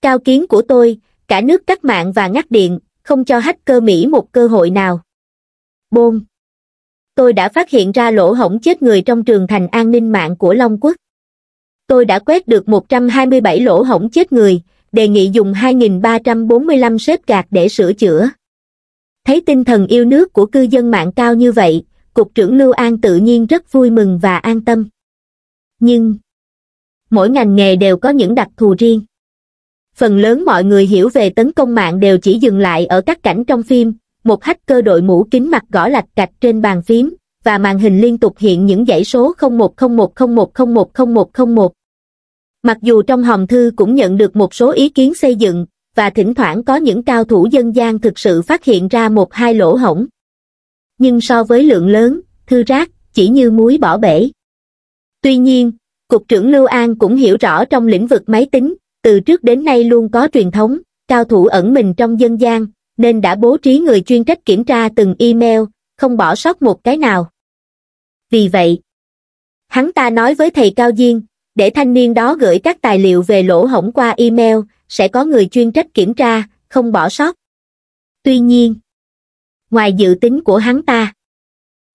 Cao kiến của tôi, cả nước cắt mạng và ngắt điện, không cho hacker Mỹ một cơ hội nào. Bôn. Tôi đã phát hiện ra lỗ hổng chết người trong trường thành an ninh mạng của Long Quốc tôi đã quét được 127 lỗ hổng chết người, đề nghị dùng 2.345 xếp gạt để sửa chữa. Thấy tinh thần yêu nước của cư dân mạng cao như vậy, Cục trưởng Lưu An tự nhiên rất vui mừng và an tâm. Nhưng, mỗi ngành nghề đều có những đặc thù riêng. Phần lớn mọi người hiểu về tấn công mạng đều chỉ dừng lại ở các cảnh trong phim, một hacker đội mũ kính mặt gõ lạch cạch trên bàn phím, và màn hình liên tục hiện những dãy số 0101010101. Mặc dù trong hòm thư cũng nhận được một số ý kiến xây dựng, và thỉnh thoảng có những cao thủ dân gian thực sự phát hiện ra một hai lỗ hổng. Nhưng so với lượng lớn, thư rác, chỉ như muối bỏ bể. Tuy nhiên, Cục trưởng Lưu An cũng hiểu rõ trong lĩnh vực máy tính, từ trước đến nay luôn có truyền thống, cao thủ ẩn mình trong dân gian, nên đã bố trí người chuyên trách kiểm tra từng email, không bỏ sót một cái nào. Vì vậy, hắn ta nói với thầy Cao Diên, để thanh niên đó gửi các tài liệu về lỗ hổng qua email sẽ có người chuyên trách kiểm tra không bỏ sót tuy nhiên ngoài dự tính của hắn ta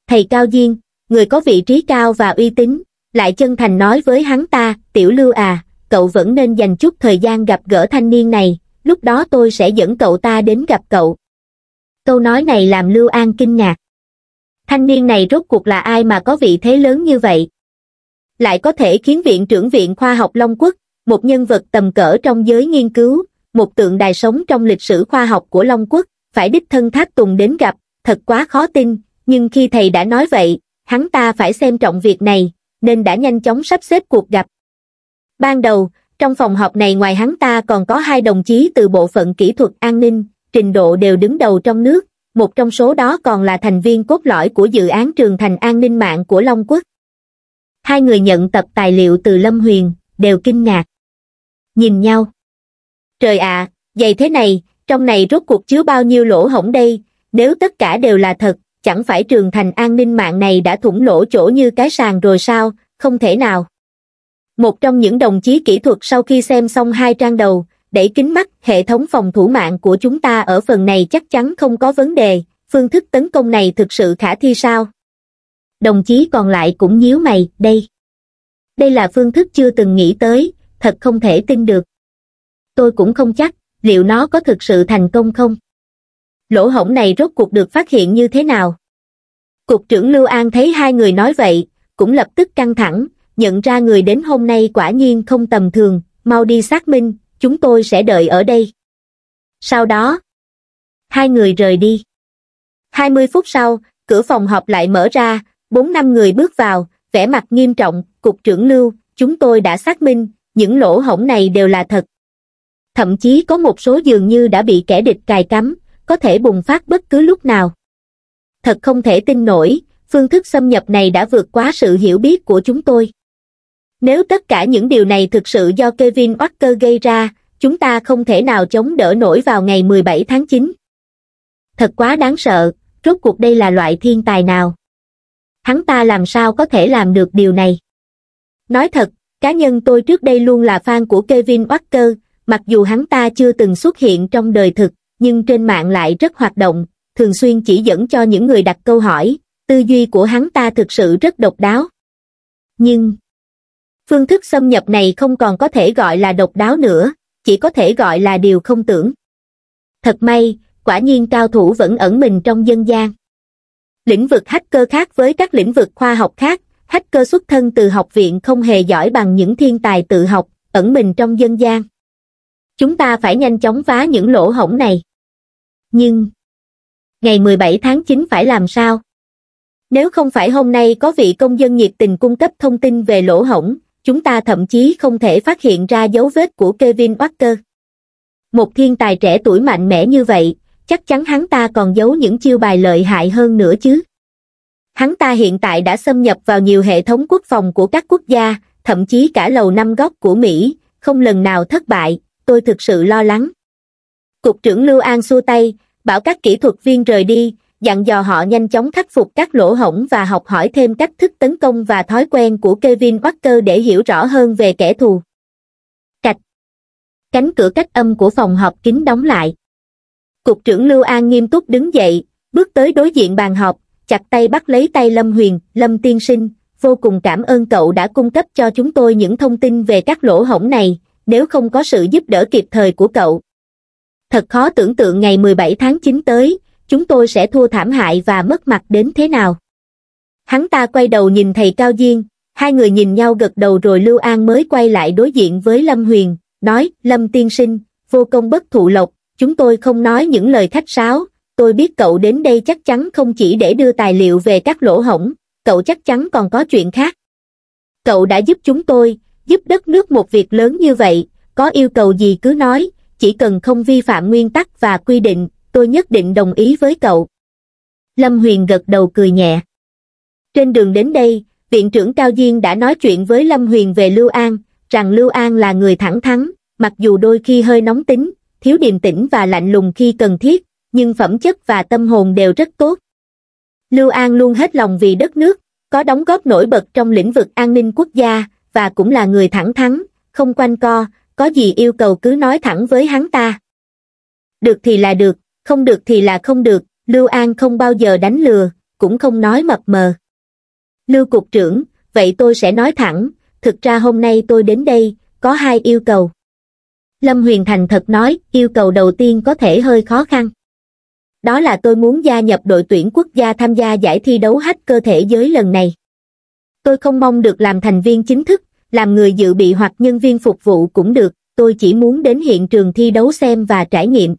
thầy cao diên người có vị trí cao và uy tín lại chân thành nói với hắn ta tiểu lưu à cậu vẫn nên dành chút thời gian gặp gỡ thanh niên này lúc đó tôi sẽ dẫn cậu ta đến gặp cậu câu nói này làm lưu an kinh ngạc thanh niên này rốt cuộc là ai mà có vị thế lớn như vậy lại có thể khiến Viện trưởng Viện Khoa học Long Quốc, một nhân vật tầm cỡ trong giới nghiên cứu, một tượng đài sống trong lịch sử khoa học của Long Quốc, phải đích thân Thác Tùng đến gặp, thật quá khó tin, nhưng khi thầy đã nói vậy, hắn ta phải xem trọng việc này, nên đã nhanh chóng sắp xếp cuộc gặp. Ban đầu, trong phòng họp này ngoài hắn ta còn có hai đồng chí từ bộ phận kỹ thuật an ninh, trình độ đều đứng đầu trong nước, một trong số đó còn là thành viên cốt lõi của dự án trường thành an ninh mạng của Long Quốc hai người nhận tập tài liệu từ Lâm Huyền, đều kinh ngạc. Nhìn nhau. Trời ạ, dày thế này, trong này rốt cuộc chứa bao nhiêu lỗ hổng đây, nếu tất cả đều là thật, chẳng phải trường thành an ninh mạng này đã thủng lỗ chỗ như cái sàn rồi sao, không thể nào. Một trong những đồng chí kỹ thuật sau khi xem xong hai trang đầu, đẩy kính mắt, hệ thống phòng thủ mạng của chúng ta ở phần này chắc chắn không có vấn đề, phương thức tấn công này thực sự khả thi sao? đồng chí còn lại cũng nhíu mày đây đây là phương thức chưa từng nghĩ tới thật không thể tin được tôi cũng không chắc liệu nó có thực sự thành công không lỗ hổng này rốt cuộc được phát hiện như thế nào cục trưởng lưu an thấy hai người nói vậy cũng lập tức căng thẳng nhận ra người đến hôm nay quả nhiên không tầm thường mau đi xác minh chúng tôi sẽ đợi ở đây sau đó hai người rời đi hai mươi phút sau cửa phòng họp lại mở ra bốn năm người bước vào, vẻ mặt nghiêm trọng, cục trưởng lưu, chúng tôi đã xác minh, những lỗ hổng này đều là thật. Thậm chí có một số dường như đã bị kẻ địch cài cắm, có thể bùng phát bất cứ lúc nào. Thật không thể tin nổi, phương thức xâm nhập này đã vượt quá sự hiểu biết của chúng tôi. Nếu tất cả những điều này thực sự do Kevin Walker gây ra, chúng ta không thể nào chống đỡ nổi vào ngày 17 tháng 9. Thật quá đáng sợ, rốt cuộc đây là loại thiên tài nào? hắn ta làm sao có thể làm được điều này. Nói thật, cá nhân tôi trước đây luôn là fan của Kevin Walker, mặc dù hắn ta chưa từng xuất hiện trong đời thực, nhưng trên mạng lại rất hoạt động, thường xuyên chỉ dẫn cho những người đặt câu hỏi, tư duy của hắn ta thực sự rất độc đáo. Nhưng, phương thức xâm nhập này không còn có thể gọi là độc đáo nữa, chỉ có thể gọi là điều không tưởng. Thật may, quả nhiên cao thủ vẫn ẩn mình trong dân gian lĩnh vực hacker khác với các lĩnh vực khoa học khác hacker xuất thân từ học viện không hề giỏi bằng những thiên tài tự học ẩn mình trong dân gian chúng ta phải nhanh chóng phá những lỗ hổng này nhưng ngày 17 tháng 9 phải làm sao nếu không phải hôm nay có vị công dân nhiệt tình cung cấp thông tin về lỗ hổng chúng ta thậm chí không thể phát hiện ra dấu vết của Kevin Walker. Một thiên tài trẻ tuổi mạnh mẽ như vậy, chắc chắn hắn ta còn giấu những chiêu bài lợi hại hơn nữa chứ hắn ta hiện tại đã xâm nhập vào nhiều hệ thống quốc phòng của các quốc gia thậm chí cả lầu năm góc của mỹ không lần nào thất bại tôi thực sự lo lắng cục trưởng lưu an xua tay bảo các kỹ thuật viên rời đi dặn dò họ nhanh chóng khắc phục các lỗ hổng và học hỏi thêm cách thức tấn công và thói quen của Kevin Walker để hiểu rõ hơn về kẻ thù. Cạch. Cánh cửa cách âm của phòng họp kín đóng lại. Cục trưởng Lưu An nghiêm túc đứng dậy, bước tới đối diện bàn họp, chặt tay bắt lấy tay Lâm Huyền, Lâm Tiên Sinh, vô cùng cảm ơn cậu đã cung cấp cho chúng tôi những thông tin về các lỗ hổng này, nếu không có sự giúp đỡ kịp thời của cậu. Thật khó tưởng tượng ngày 17 tháng 9 tới, chúng tôi sẽ thua thảm hại và mất mặt đến thế nào. Hắn ta quay đầu nhìn thầy Cao Diên, hai người nhìn nhau gật đầu rồi Lưu An mới quay lại đối diện với Lâm Huyền, nói, Lâm Tiên Sinh, vô công bất thụ lộc, chúng tôi không nói những lời khách sáo, tôi biết cậu đến đây chắc chắn không chỉ để đưa tài liệu về các lỗ hổng, cậu chắc chắn còn có chuyện khác. Cậu đã giúp chúng tôi, giúp đất nước một việc lớn như vậy, có yêu cầu gì cứ nói, chỉ cần không vi phạm nguyên tắc và quy định, tôi nhất định đồng ý với cậu. Lâm Huyền gật đầu cười nhẹ. Trên đường đến đây, Viện trưởng Cao Diên đã nói chuyện với Lâm Huyền về Lưu An, rằng Lưu An là người thẳng thắn, mặc dù đôi khi hơi nóng tính, thiếu điềm tĩnh và lạnh lùng khi cần thiết, nhưng phẩm chất và tâm hồn đều rất tốt. Lưu An luôn hết lòng vì đất nước, có đóng góp nổi bật trong lĩnh vực an ninh quốc gia, và cũng là người thẳng thắn, không quanh co, có gì yêu cầu cứ nói thẳng với hắn ta. Được thì là được, không được thì là không được, Lưu An không bao giờ đánh lừa, cũng không nói mập mờ. Lưu Cục trưởng, vậy tôi sẽ nói thẳng, thực ra hôm nay tôi đến đây, có hai yêu cầu. Lâm Huyền Thành thật nói, yêu cầu đầu tiên có thể hơi khó khăn. Đó là tôi muốn gia nhập đội tuyển quốc gia tham gia giải thi đấu hack cơ thể giới lần này. Tôi không mong được làm thành viên chính thức, làm người dự bị hoặc nhân viên phục vụ cũng được, tôi chỉ muốn đến hiện trường thi đấu xem và trải nghiệm.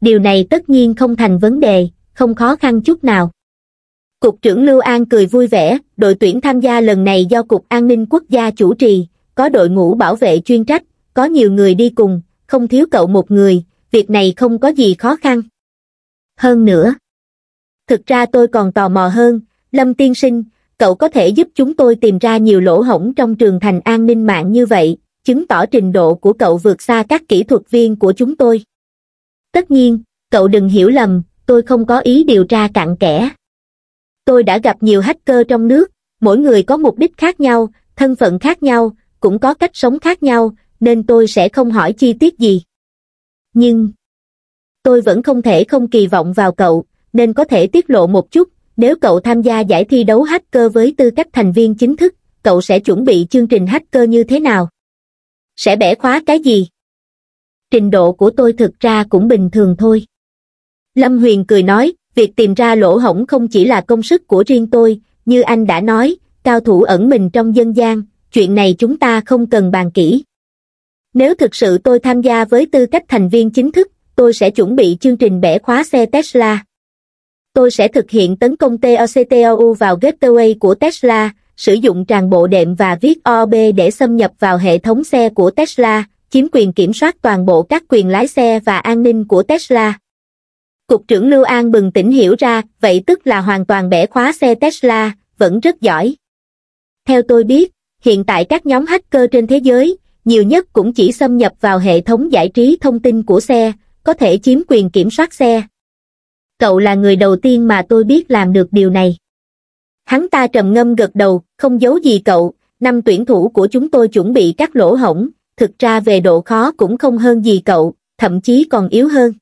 Điều này tất nhiên không thành vấn đề, không khó khăn chút nào. Cục trưởng Lưu An cười vui vẻ, đội tuyển tham gia lần này do Cục An ninh Quốc gia chủ trì, có đội ngũ bảo vệ chuyên trách, có nhiều người đi cùng, không thiếu cậu một người, việc này không có gì khó khăn. Hơn nữa, thực ra tôi còn tò mò hơn, Lâm Tiên Sinh, cậu có thể giúp chúng tôi tìm ra nhiều lỗ hổng trong trường thành an ninh mạng như vậy, chứng tỏ trình độ của cậu vượt xa các kỹ thuật viên của chúng tôi. Tất nhiên, cậu đừng hiểu lầm, tôi không có ý điều tra cặn kẽ. Tôi đã gặp nhiều hacker trong nước, mỗi người có mục đích khác nhau, thân phận khác nhau, cũng có cách sống khác nhau, nên tôi sẽ không hỏi chi tiết gì. Nhưng, tôi vẫn không thể không kỳ vọng vào cậu, nên có thể tiết lộ một chút, nếu cậu tham gia giải thi đấu hacker với tư cách thành viên chính thức, cậu sẽ chuẩn bị chương trình hacker như thế nào? Sẽ bẻ khóa cái gì? Trình độ của tôi thực ra cũng bình thường thôi. Lâm Huyền cười nói, việc tìm ra lỗ hổng không chỉ là công sức của riêng tôi, như anh đã nói, cao thủ ẩn mình trong dân gian, chuyện này chúng ta không cần bàn kỹ nếu thực sự tôi tham gia với tư cách thành viên chính thức tôi sẽ chuẩn bị chương trình bẻ khóa xe tesla tôi sẽ thực hiện tấn công TOCTOU vào gateway của tesla sử dụng tràn bộ đệm và viết ob để xâm nhập vào hệ thống xe của tesla chiếm quyền kiểm soát toàn bộ các quyền lái xe và an ninh của tesla cục trưởng lưu an bừng tỉnh hiểu ra vậy tức là hoàn toàn bẻ khóa xe tesla vẫn rất giỏi theo tôi biết hiện tại các nhóm hacker trên thế giới nhiều nhất cũng chỉ xâm nhập vào hệ thống giải trí thông tin của xe, có thể chiếm quyền kiểm soát xe. Cậu là người đầu tiên mà tôi biết làm được điều này. Hắn ta trầm ngâm gật đầu, không giấu gì cậu, năm tuyển thủ của chúng tôi chuẩn bị các lỗ hổng, thực ra về độ khó cũng không hơn gì cậu, thậm chí còn yếu hơn.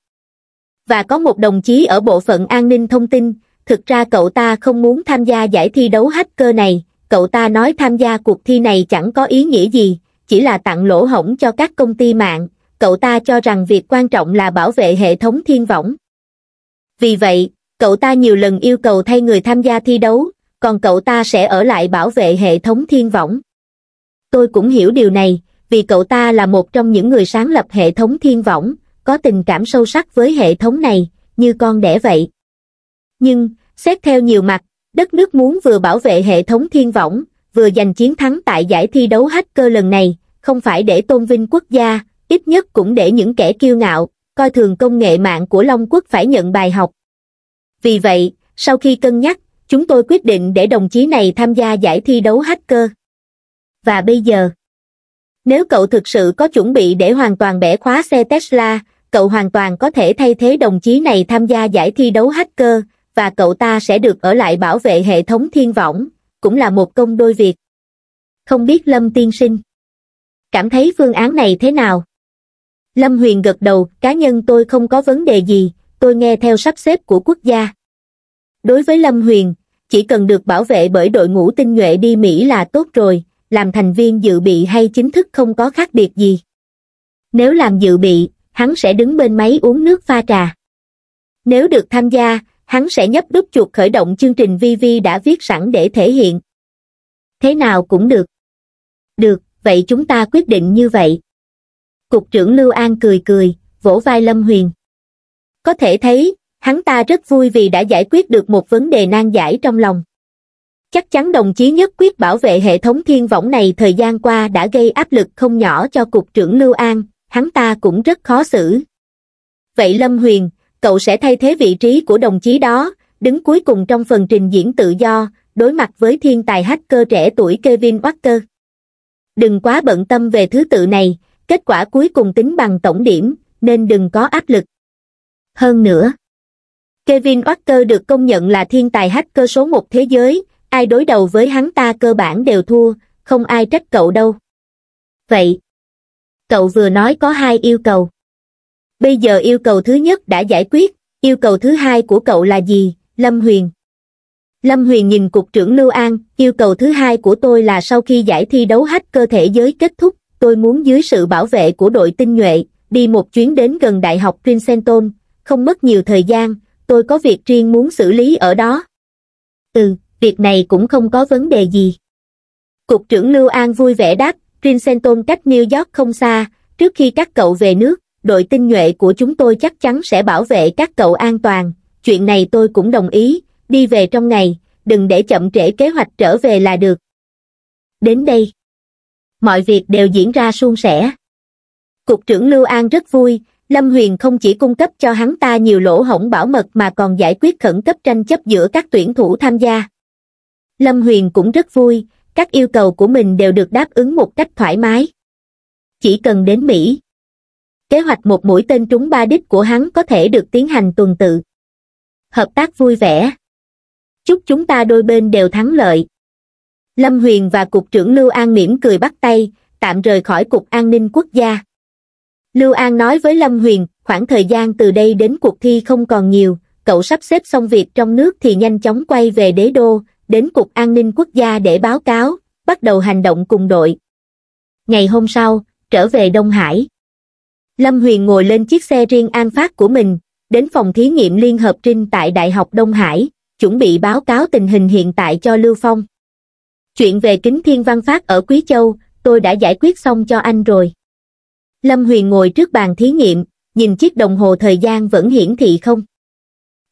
Và có một đồng chí ở bộ phận an ninh thông tin, thực ra cậu ta không muốn tham gia giải thi đấu hacker này, cậu ta nói tham gia cuộc thi này chẳng có ý nghĩa gì, chỉ là tặng lỗ hổng cho các công ty mạng cậu ta cho rằng việc quan trọng là bảo vệ hệ thống thiên võng vì vậy cậu ta nhiều lần yêu cầu thay người tham gia thi đấu còn cậu ta sẽ ở lại bảo vệ hệ thống thiên võng tôi cũng hiểu điều này vì cậu ta là một trong những người sáng lập hệ thống thiên võng có tình cảm sâu sắc với hệ thống này như con đẻ vậy nhưng xét theo nhiều mặt đất nước muốn vừa bảo vệ hệ thống thiên võng vừa giành chiến thắng tại giải thi đấu hacker lần này, không phải để tôn vinh quốc gia, ít nhất cũng để những kẻ kiêu ngạo, coi thường công nghệ mạng của Long Quốc phải nhận bài học. Vì vậy, sau khi cân nhắc, chúng tôi quyết định để đồng chí này tham gia giải thi đấu hacker. Và bây giờ, nếu cậu thực sự có chuẩn bị để hoàn toàn bẻ khóa xe Tesla, cậu hoàn toàn có thể thay thế đồng chí này tham gia giải thi đấu hacker, và cậu ta sẽ được ở lại bảo vệ hệ thống thiên võng, cũng là một công đôi việc. Không biết Lâm tiên sinh. Cảm thấy phương án này thế nào? Lâm Huyền gật đầu, cá nhân tôi không có vấn đề gì, tôi nghe theo sắp xếp của quốc gia. Đối với Lâm Huyền, chỉ cần được bảo vệ bởi đội ngũ tinh nhuệ đi Mỹ là tốt rồi, làm thành viên dự bị hay chính thức không có khác biệt gì. Nếu làm dự bị, hắn sẽ đứng bên máy uống nước pha trà. Nếu được tham gia, hắn sẽ nhấp đúp chuột khởi động chương trình VV đã viết sẵn để thể hiện. Thế nào cũng được. Được, vậy chúng ta quyết định như vậy. Cục trưởng Lưu An cười cười, vỗ vai Lâm Huyền. Có thể thấy, hắn ta rất vui vì đã giải quyết được một vấn đề nan giải trong lòng. Chắc chắn đồng chí nhất quyết bảo vệ hệ thống thiên võng này thời gian qua đã gây áp lực không nhỏ cho Cục trưởng Lưu An, hắn ta cũng rất khó xử. Vậy Lâm Huyền, cậu sẽ thay thế vị trí của đồng chí đó, đứng cuối cùng trong phần trình diễn tự do, đối mặt với thiên tài hacker trẻ tuổi Kevin Walker. Đừng quá bận tâm về thứ tự này, kết quả cuối cùng tính bằng tổng điểm, nên đừng có áp lực. Hơn nữa, Kevin Walker được công nhận là thiên tài hacker số một thế giới, ai đối đầu với hắn ta cơ bản đều thua, không ai trách cậu đâu. Vậy, cậu vừa nói có hai yêu cầu bây giờ yêu cầu thứ nhất đã giải quyết yêu cầu thứ hai của cậu là gì lâm huyền lâm huyền nhìn cục trưởng lưu an yêu cầu thứ hai của tôi là sau khi giải thi đấu hách cơ thể giới kết thúc tôi muốn dưới sự bảo vệ của đội tinh nhuệ đi một chuyến đến gần đại học princeton không mất nhiều thời gian tôi có việc riêng muốn xử lý ở đó ừ việc này cũng không có vấn đề gì cục trưởng lưu an vui vẻ đáp princeton cách new york không xa trước khi các cậu về nước đội tinh nhuệ của chúng tôi chắc chắn sẽ bảo vệ các cậu an toàn, chuyện này tôi cũng đồng ý, đi về trong ngày, đừng để chậm trễ kế hoạch trở về là được. Đến đây, mọi việc đều diễn ra suôn sẻ. Cục trưởng Lưu An rất vui, Lâm Huyền không chỉ cung cấp cho hắn ta nhiều lỗ hổng bảo mật mà còn giải quyết khẩn cấp tranh chấp giữa các tuyển thủ tham gia. Lâm Huyền cũng rất vui, các yêu cầu của mình đều được đáp ứng một cách thoải mái. Chỉ cần đến Mỹ, kế hoạch một mũi tên trúng ba đích của hắn có thể được tiến hành tuần tự. Hợp tác vui vẻ. Chúc chúng ta đôi bên đều thắng lợi. Lâm Huyền và Cục trưởng Lưu An mỉm cười bắt tay, tạm rời khỏi Cục An ninh quốc gia. Lưu An nói với Lâm Huyền, khoảng thời gian từ đây đến cuộc thi không còn nhiều, cậu sắp xếp xong việc trong nước thì nhanh chóng quay về đế đô, đến Cục An ninh quốc gia để báo cáo, bắt đầu hành động cùng đội. Ngày hôm sau, trở về Đông Hải lâm huyền ngồi lên chiếc xe riêng an phát của mình đến phòng thí nghiệm liên hợp trinh tại đại học đông hải chuẩn bị báo cáo tình hình hiện tại cho lưu phong chuyện về kính thiên văn phát ở quý châu tôi đã giải quyết xong cho anh rồi lâm huyền ngồi trước bàn thí nghiệm nhìn chiếc đồng hồ thời gian vẫn hiển thị không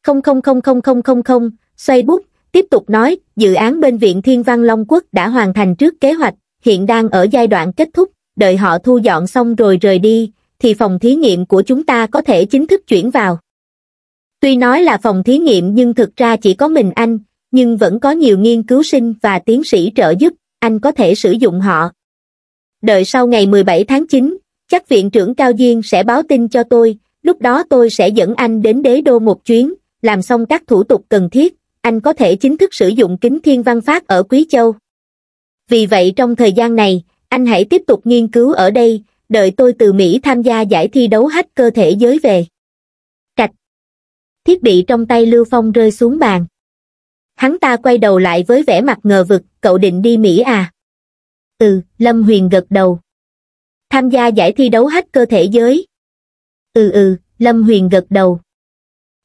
không không không không không không không xoay bút tiếp tục nói dự án bên viện thiên văn long quốc đã hoàn thành trước kế hoạch hiện đang ở giai đoạn kết thúc đợi họ thu dọn xong rồi rời đi thì phòng thí nghiệm của chúng ta có thể chính thức chuyển vào tuy nói là phòng thí nghiệm nhưng thực ra chỉ có mình anh nhưng vẫn có nhiều nghiên cứu sinh và tiến sĩ trợ giúp anh có thể sử dụng họ đợi sau ngày 17 tháng 9, chắc viện trưởng Cao diên sẽ báo tin cho tôi, lúc đó tôi sẽ dẫn anh đến đế đô một chuyến, làm xong các thủ tục cần thiết, anh có thể chính thức sử dụng kính thiên văn phát ở Quý Châu. Vì vậy trong thời gian này, anh hãy tiếp tục nghiên cứu ở đây, đợi tôi từ Mỹ tham gia giải thi đấu hách cơ thể giới về. Cạch. Thiết bị trong tay Lưu Phong rơi xuống bàn. Hắn ta quay đầu lại với vẻ mặt ngờ vực, cậu định đi Mỹ à? Ừ, Lâm Huyền gật đầu. Tham gia giải thi đấu hách cơ thể giới. Ừ ừ, Lâm Huyền gật đầu.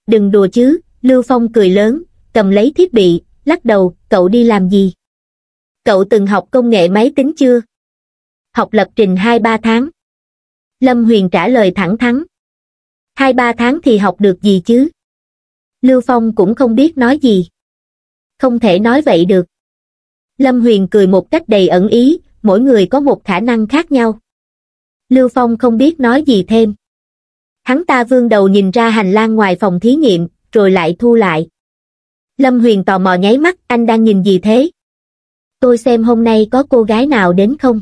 Đừng đùa chứ, Lưu Phong cười lớn, cầm lấy thiết bị, lắc đầu, cậu đi làm gì? Cậu từng học công nghệ máy tính chưa? học lập trình hai ba tháng lâm huyền trả lời thẳng thắn hai ba tháng thì học được gì chứ lưu phong cũng không biết nói gì không thể nói vậy được lâm huyền cười một cách đầy ẩn ý mỗi người có một khả năng khác nhau lưu phong không biết nói gì thêm hắn ta vươn đầu nhìn ra hành lang ngoài phòng thí nghiệm rồi lại thu lại lâm huyền tò mò nháy mắt anh đang nhìn gì thế tôi xem hôm nay có cô gái nào đến không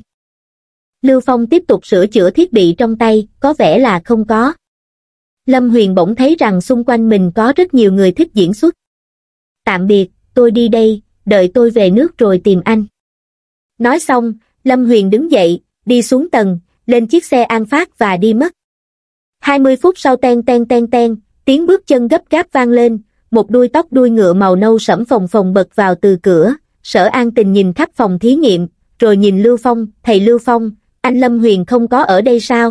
Lưu Phong tiếp tục sửa chữa thiết bị trong tay, có vẻ là không có. Lâm Huyền bỗng thấy rằng xung quanh mình có rất nhiều người thích diễn xuất. Tạm biệt, tôi đi đây, đợi tôi về nước rồi tìm anh. Nói xong, Lâm Huyền đứng dậy, đi xuống tầng, lên chiếc xe an phát và đi mất. 20 phút sau ten ten ten ten, tiếng bước chân gấp gáp vang lên, một đuôi tóc đuôi ngựa màu nâu sẫm phồng phồng bật vào từ cửa, sở an tình nhìn khắp phòng thí nghiệm, rồi nhìn Lưu Phong, thầy Lưu Phong, anh Lâm Huyền không có ở đây sao?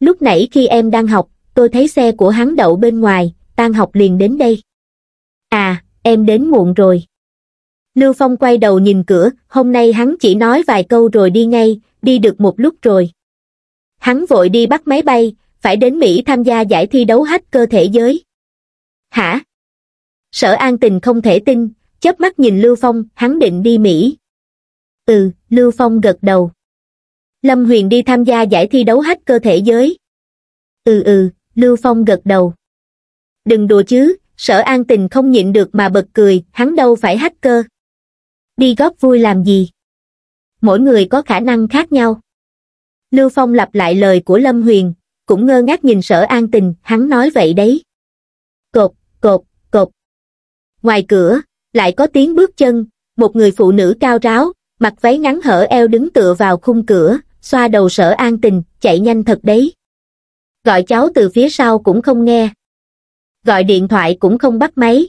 Lúc nãy khi em đang học, tôi thấy xe của hắn đậu bên ngoài, tan học liền đến đây. À, em đến muộn rồi. Lưu Phong quay đầu nhìn cửa, hôm nay hắn chỉ nói vài câu rồi đi ngay, đi được một lúc rồi. Hắn vội đi bắt máy bay, phải đến Mỹ tham gia giải thi đấu hách cơ thể giới. Hả? Sở An Tình không thể tin, chớp mắt nhìn Lưu Phong, hắn định đi Mỹ. Ừ, Lưu Phong gật đầu lâm huyền đi tham gia giải thi đấu hát cơ thể giới ừ ừ lưu phong gật đầu đừng đùa chứ sở an tình không nhịn được mà bật cười hắn đâu phải hát cơ đi góp vui làm gì mỗi người có khả năng khác nhau lưu phong lặp lại lời của lâm huyền cũng ngơ ngác nhìn sở an tình hắn nói vậy đấy cột cột cột ngoài cửa lại có tiếng bước chân một người phụ nữ cao ráo mặc váy ngắn hở eo đứng tựa vào khung cửa xoa đầu sở an tình, chạy nhanh thật đấy. Gọi cháu từ phía sau cũng không nghe. Gọi điện thoại cũng không bắt máy.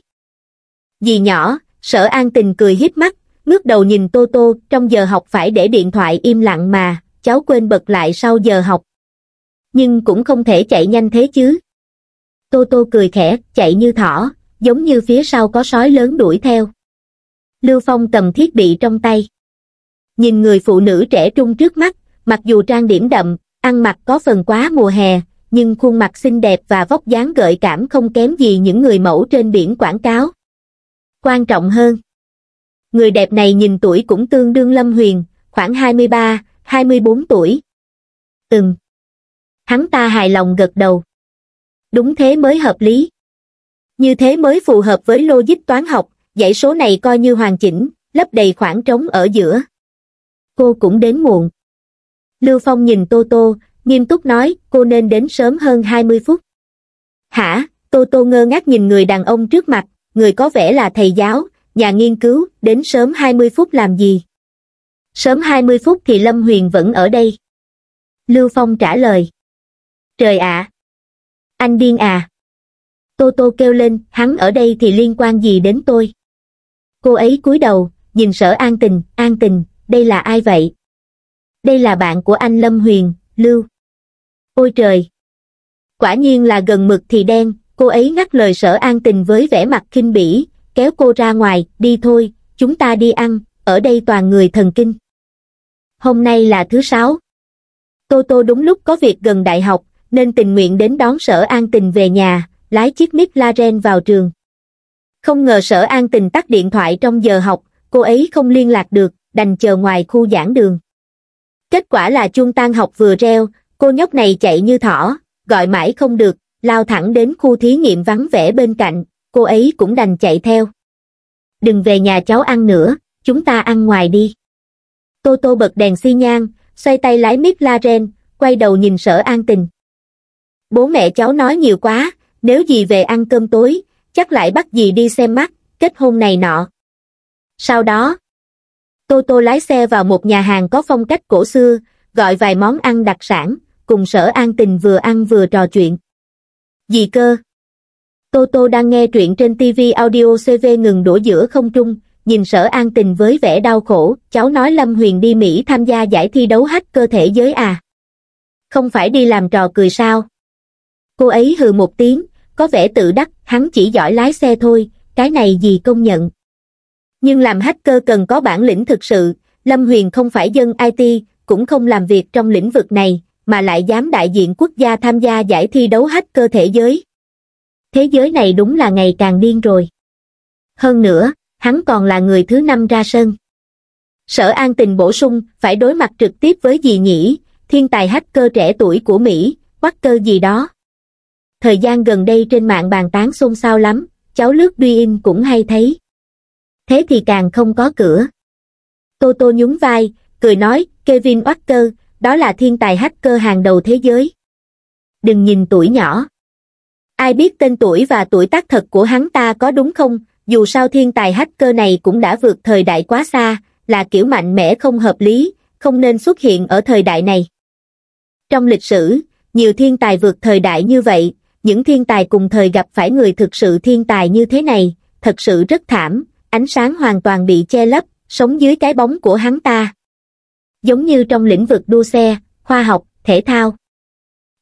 Dì nhỏ, sở an tình cười hiếp mắt, ngước đầu nhìn Tô Tô, trong giờ học phải để điện thoại im lặng mà, cháu quên bật lại sau giờ học. Nhưng cũng không thể chạy nhanh thế chứ. Tô Tô cười khẽ, chạy như thỏ, giống như phía sau có sói lớn đuổi theo. Lưu Phong cầm thiết bị trong tay. Nhìn người phụ nữ trẻ trung trước mắt, mặc dù trang điểm đậm ăn mặc có phần quá mùa hè nhưng khuôn mặt xinh đẹp và vóc dáng gợi cảm không kém gì những người mẫu trên biển quảng cáo quan trọng hơn người đẹp này nhìn tuổi cũng tương đương lâm huyền khoảng 23, 24 tuổi ừm hắn ta hài lòng gật đầu đúng thế mới hợp lý như thế mới phù hợp với logic toán học dãy số này coi như hoàn chỉnh lấp đầy khoảng trống ở giữa cô cũng đến muộn Lưu Phong nhìn Tô Tô, nghiêm túc nói, cô nên đến sớm hơn 20 phút. Hả? Tô Tô ngơ ngác nhìn người đàn ông trước mặt, người có vẻ là thầy giáo, nhà nghiên cứu, đến sớm 20 phút làm gì? Sớm 20 phút thì Lâm Huyền vẫn ở đây. Lưu Phong trả lời. Trời ạ! anh điên à! Tô Tô kêu lên, hắn ở đây thì liên quan gì đến tôi? Cô ấy cúi đầu, nhìn sở an tình, an tình, đây là ai vậy? đây là bạn của anh Lâm Huyền, Lưu. Ôi trời! Quả nhiên là gần mực thì đen, cô ấy ngắt lời sở an tình với vẻ mặt khinh bỉ, kéo cô ra ngoài, đi thôi, chúng ta đi ăn, ở đây toàn người thần kinh. Hôm nay là thứ sáu. Tô Tô đúng lúc có việc gần đại học, nên tình nguyện đến đón sở an tình về nhà, lái chiếc McLaren vào trường. Không ngờ sở an tình tắt điện thoại trong giờ học, cô ấy không liên lạc được, đành chờ ngoài khu giảng đường kết quả là chuông tan học vừa reo cô nhóc này chạy như thỏ gọi mãi không được lao thẳng đến khu thí nghiệm vắng vẻ bên cạnh cô ấy cũng đành chạy theo đừng về nhà cháu ăn nữa chúng ta ăn ngoài đi tô tô bật đèn xi nhang xoay tay lái mít la ren quay đầu nhìn sở an tình bố mẹ cháu nói nhiều quá nếu gì về ăn cơm tối chắc lại bắt dì đi xem mắt kết hôn này nọ sau đó Toto lái xe vào một nhà hàng có phong cách cổ xưa, gọi vài món ăn đặc sản, cùng sở an tình vừa ăn vừa trò chuyện. Dì cơ? Toto đang nghe truyện trên TV audio CV ngừng đổ giữa không trung, nhìn sở an tình với vẻ đau khổ, cháu nói Lâm Huyền đi Mỹ tham gia giải thi đấu hack cơ thể giới à. Không phải đi làm trò cười sao? Cô ấy hừ một tiếng, có vẻ tự đắc, hắn chỉ giỏi lái xe thôi, cái này gì công nhận nhưng làm hacker cần có bản lĩnh thực sự lâm huyền không phải dân it cũng không làm việc trong lĩnh vực này mà lại dám đại diện quốc gia tham gia giải thi đấu hacker thế giới thế giới này đúng là ngày càng điên rồi hơn nữa hắn còn là người thứ năm ra sân sở an tình bổ sung phải đối mặt trực tiếp với gì nhỉ thiên tài hacker trẻ tuổi của mỹ quắc cơ gì đó thời gian gần đây trên mạng bàn tán xôn xao lắm cháu lướt duy in cũng hay thấy thế thì càng không có cửa. Tô Tô nhún vai, cười nói, Kevin Walker, đó là thiên tài hacker hàng đầu thế giới. Đừng nhìn tuổi nhỏ. Ai biết tên tuổi và tuổi tác thật của hắn ta có đúng không, dù sao thiên tài hacker này cũng đã vượt thời đại quá xa, là kiểu mạnh mẽ không hợp lý, không nên xuất hiện ở thời đại này. Trong lịch sử, nhiều thiên tài vượt thời đại như vậy, những thiên tài cùng thời gặp phải người thực sự thiên tài như thế này, thật sự rất thảm, ánh sáng hoàn toàn bị che lấp, sống dưới cái bóng của hắn ta. Giống như trong lĩnh vực đua xe, khoa học, thể thao.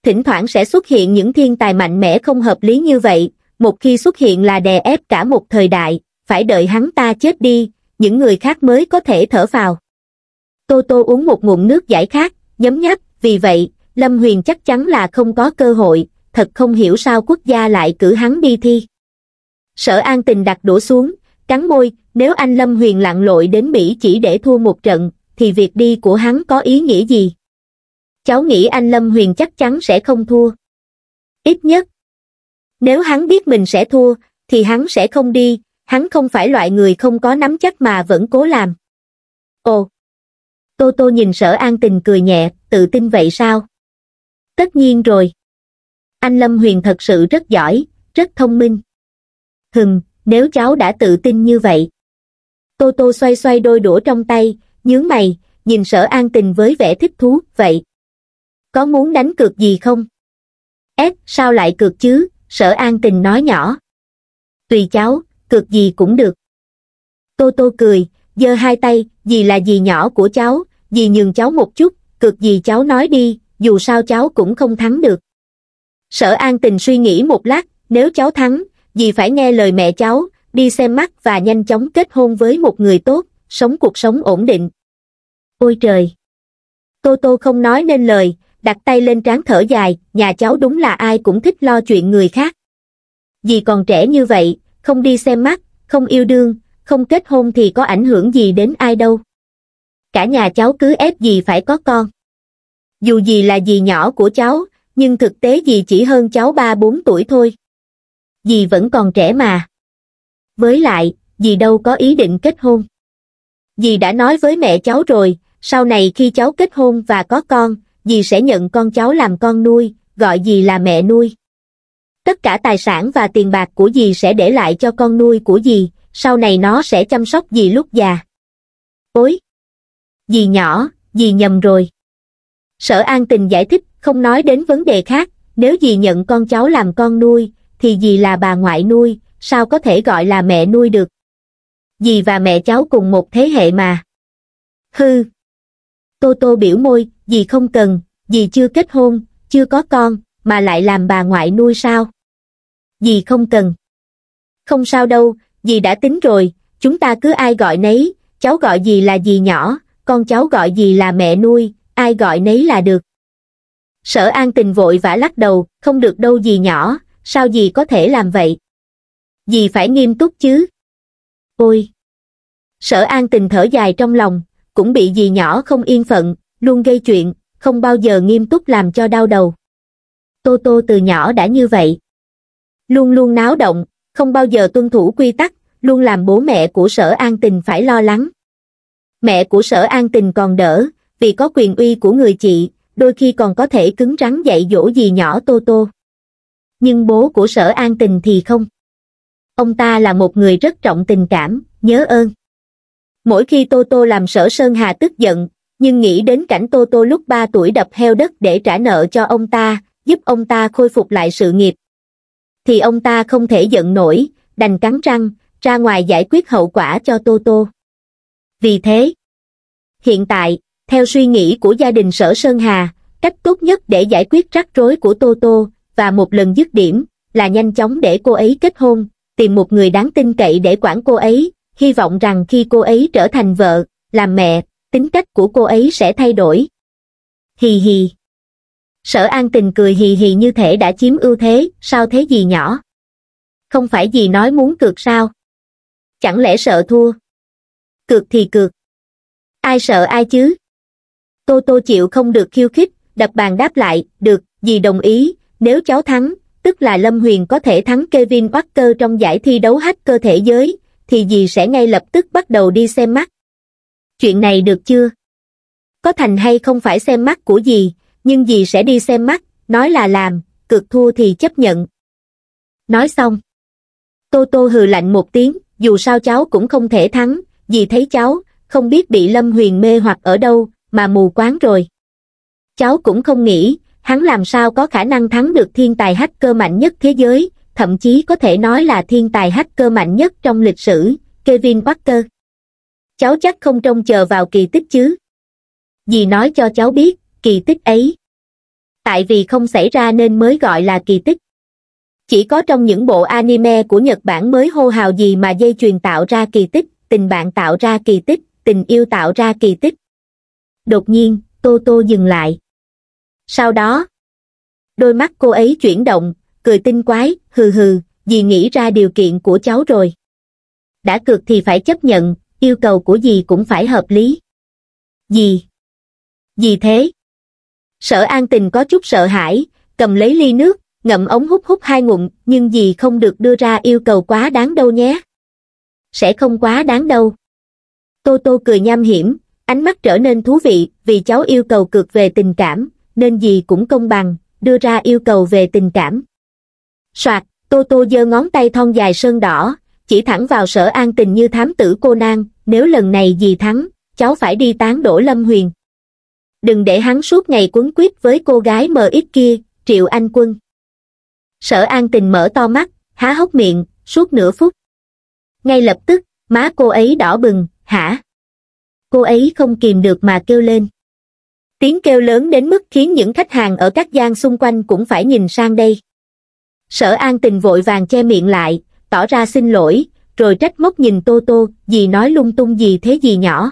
Thỉnh thoảng sẽ xuất hiện những thiên tài mạnh mẽ không hợp lý như vậy, một khi xuất hiện là đè ép cả một thời đại, phải đợi hắn ta chết đi, những người khác mới có thể thở vào. Tô Tô uống một ngụm nước giải khát, nhấm nháp, vì vậy, Lâm Huyền chắc chắn là không có cơ hội, thật không hiểu sao quốc gia lại cử hắn đi thi. Sở An Tình đặt đũa xuống, cắn môi, nếu anh Lâm Huyền lặn lội đến Mỹ chỉ để thua một trận, thì việc đi của hắn có ý nghĩa gì? Cháu nghĩ anh Lâm Huyền chắc chắn sẽ không thua. Ít nhất, nếu hắn biết mình sẽ thua, thì hắn sẽ không đi, hắn không phải loại người không có nắm chắc mà vẫn cố làm. Ồ! Tô Tô nhìn sở an tình cười nhẹ, tự tin vậy sao? Tất nhiên rồi. Anh Lâm Huyền thật sự rất giỏi, rất thông minh. Hừng, nếu cháu đã tự tin như vậy. Tô Tô xoay xoay đôi đũa trong tay, nhướng mày, nhìn sở an tình với vẻ thích thú, vậy. Có muốn đánh cược gì không? Ép, sao lại cược chứ? Sở an tình nói nhỏ. Tùy cháu, cược gì cũng được. Tô Tô cười, giơ hai tay, gì là gì nhỏ của cháu, gì nhường cháu một chút, cược gì cháu nói đi, dù sao cháu cũng không thắng được. Sở an tình suy nghĩ một lát, nếu cháu thắng, dì phải nghe lời mẹ cháu đi xem mắt và nhanh chóng kết hôn với một người tốt sống cuộc sống ổn định ôi trời tô tô không nói nên lời đặt tay lên trán thở dài nhà cháu đúng là ai cũng thích lo chuyện người khác dì còn trẻ như vậy không đi xem mắt không yêu đương không kết hôn thì có ảnh hưởng gì đến ai đâu cả nhà cháu cứ ép dì phải có con dù dì là dì nhỏ của cháu nhưng thực tế dì chỉ hơn cháu ba bốn tuổi thôi dì vẫn còn trẻ mà. Với lại, dì đâu có ý định kết hôn. Dì đã nói với mẹ cháu rồi, sau này khi cháu kết hôn và có con, dì sẽ nhận con cháu làm con nuôi, gọi dì là mẹ nuôi. Tất cả tài sản và tiền bạc của dì sẽ để lại cho con nuôi của dì, sau này nó sẽ chăm sóc dì lúc già. Ôi! Dì nhỏ, dì nhầm rồi. Sở An Tình giải thích, không nói đến vấn đề khác, nếu dì nhận con cháu làm con nuôi, thì dì là bà ngoại nuôi, sao có thể gọi là mẹ nuôi được. Dì và mẹ cháu cùng một thế hệ mà. Hư. Tô Tô biểu môi, dì không cần, dì chưa kết hôn, chưa có con, mà lại làm bà ngoại nuôi sao? Dì không cần. Không sao đâu, dì đã tính rồi, chúng ta cứ ai gọi nấy, cháu gọi dì là dì nhỏ, con cháu gọi dì là mẹ nuôi, ai gọi nấy là được. Sở an tình vội vã lắc đầu, không được đâu dì nhỏ, sao dì có thể làm vậy? Dì phải nghiêm túc chứ? Ôi! Sở an tình thở dài trong lòng, cũng bị dì nhỏ không yên phận, luôn gây chuyện, không bao giờ nghiêm túc làm cho đau đầu. Tô Tô từ nhỏ đã như vậy. Luôn luôn náo động, không bao giờ tuân thủ quy tắc, luôn làm bố mẹ của sở an tình phải lo lắng. Mẹ của sở an tình còn đỡ, vì có quyền uy của người chị, đôi khi còn có thể cứng rắn dạy dỗ gì nhỏ Tô Tô nhưng bố của sở an tình thì không. Ông ta là một người rất trọng tình cảm, nhớ ơn. Mỗi khi Tô Tô làm sở Sơn Hà tức giận, nhưng nghĩ đến cảnh Tô Tô lúc 3 tuổi đập heo đất để trả nợ cho ông ta, giúp ông ta khôi phục lại sự nghiệp. Thì ông ta không thể giận nổi, đành cắn răng, ra ngoài giải quyết hậu quả cho Tô Tô. Vì thế, hiện tại, theo suy nghĩ của gia đình sở Sơn Hà, cách tốt nhất để giải quyết rắc rối của Tô Tô và một lần dứt điểm, là nhanh chóng để cô ấy kết hôn, tìm một người đáng tin cậy để quản cô ấy, hy vọng rằng khi cô ấy trở thành vợ, làm mẹ, tính cách của cô ấy sẽ thay đổi. Hì hì. Sở An Tình cười hì hì như thể đã chiếm ưu thế, sao thế gì nhỏ? Không phải gì nói muốn cược sao? Chẳng lẽ sợ thua? Cược thì cược. Ai sợ ai chứ? Tô Tô chịu không được khiêu khích, đập bàn đáp lại, được, dì đồng ý, nếu cháu thắng, tức là Lâm Huyền có thể thắng Kevin Parker trong giải thi đấu hacker thể giới, thì dì sẽ ngay lập tức bắt đầu đi xem mắt. Chuyện này được chưa? Có thành hay không phải xem mắt của dì, nhưng dì sẽ đi xem mắt, nói là làm, cực thua thì chấp nhận. Nói xong. Tô Tô hừ lạnh một tiếng, dù sao cháu cũng không thể thắng, dì thấy cháu, không biết bị Lâm Huyền mê hoặc ở đâu, mà mù quáng rồi. Cháu cũng không nghĩ, hắn làm sao có khả năng thắng được thiên tài hacker mạnh nhất thế giới, thậm chí có thể nói là thiên tài hacker mạnh nhất trong lịch sử, Kevin Walker. Cháu chắc không trông chờ vào kỳ tích chứ. Dì nói cho cháu biết, kỳ tích ấy. Tại vì không xảy ra nên mới gọi là kỳ tích. Chỉ có trong những bộ anime của Nhật Bản mới hô hào gì mà dây chuyền tạo ra kỳ tích, tình bạn tạo ra kỳ tích, tình yêu tạo ra kỳ tích. Đột nhiên, Tô Tô dừng lại. Sau đó, đôi mắt cô ấy chuyển động, cười tinh quái, hừ hừ, dì nghĩ ra điều kiện của cháu rồi. Đã cược thì phải chấp nhận, yêu cầu của dì cũng phải hợp lý. Dì? Dì thế? Sở an tình có chút sợ hãi, cầm lấy ly nước, ngậm ống hút hút hai ngụm, nhưng dì không được đưa ra yêu cầu quá đáng đâu nhé. Sẽ không quá đáng đâu. Tô Tô cười nham hiểm, ánh mắt trở nên thú vị vì cháu yêu cầu cược về tình cảm, nên gì cũng công bằng, đưa ra yêu cầu về tình cảm. Soạt, Tô Tô giơ ngón tay thon dài sơn đỏ, chỉ thẳng vào sở an tình như thám tử cô nang. nếu lần này gì thắng, cháu phải đi tán đổ Lâm Huyền. Đừng để hắn suốt ngày quấn quýt với cô gái mờ ít kia, Triệu Anh Quân. Sở an tình mở to mắt, há hốc miệng, suốt nửa phút. Ngay lập tức, má cô ấy đỏ bừng, hả? Cô ấy không kìm được mà kêu lên tiếng kêu lớn đến mức khiến những khách hàng ở các gian xung quanh cũng phải nhìn sang đây sở an tình vội vàng che miệng lại tỏ ra xin lỗi rồi trách móc nhìn tô tô gì nói lung tung gì thế gì nhỏ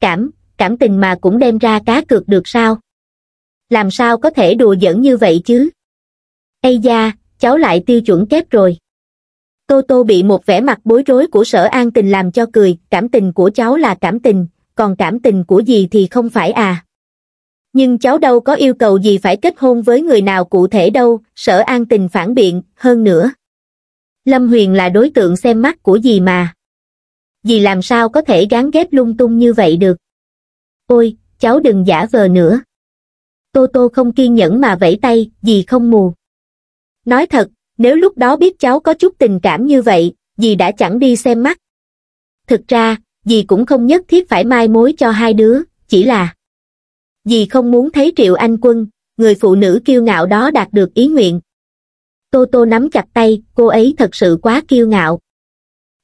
cảm cảm tình mà cũng đem ra cá cược được sao làm sao có thể đùa giỡn như vậy chứ ây da cháu lại tiêu chuẩn kép rồi tô tô bị một vẻ mặt bối rối của sở an tình làm cho cười cảm tình của cháu là cảm tình còn cảm tình của gì thì không phải à nhưng cháu đâu có yêu cầu gì phải kết hôn với người nào cụ thể đâu sở an tình phản biện hơn nữa lâm huyền là đối tượng xem mắt của dì mà dì làm sao có thể gán ghép lung tung như vậy được ôi cháu đừng giả vờ nữa tô tô không kiên nhẫn mà vẫy tay dì không mù nói thật nếu lúc đó biết cháu có chút tình cảm như vậy dì đã chẳng đi xem mắt thực ra dì cũng không nhất thiết phải mai mối cho hai đứa chỉ là vì không muốn thấy Triệu Anh Quân, người phụ nữ kiêu ngạo đó đạt được ý nguyện. Tô Tô nắm chặt tay, cô ấy thật sự quá kiêu ngạo.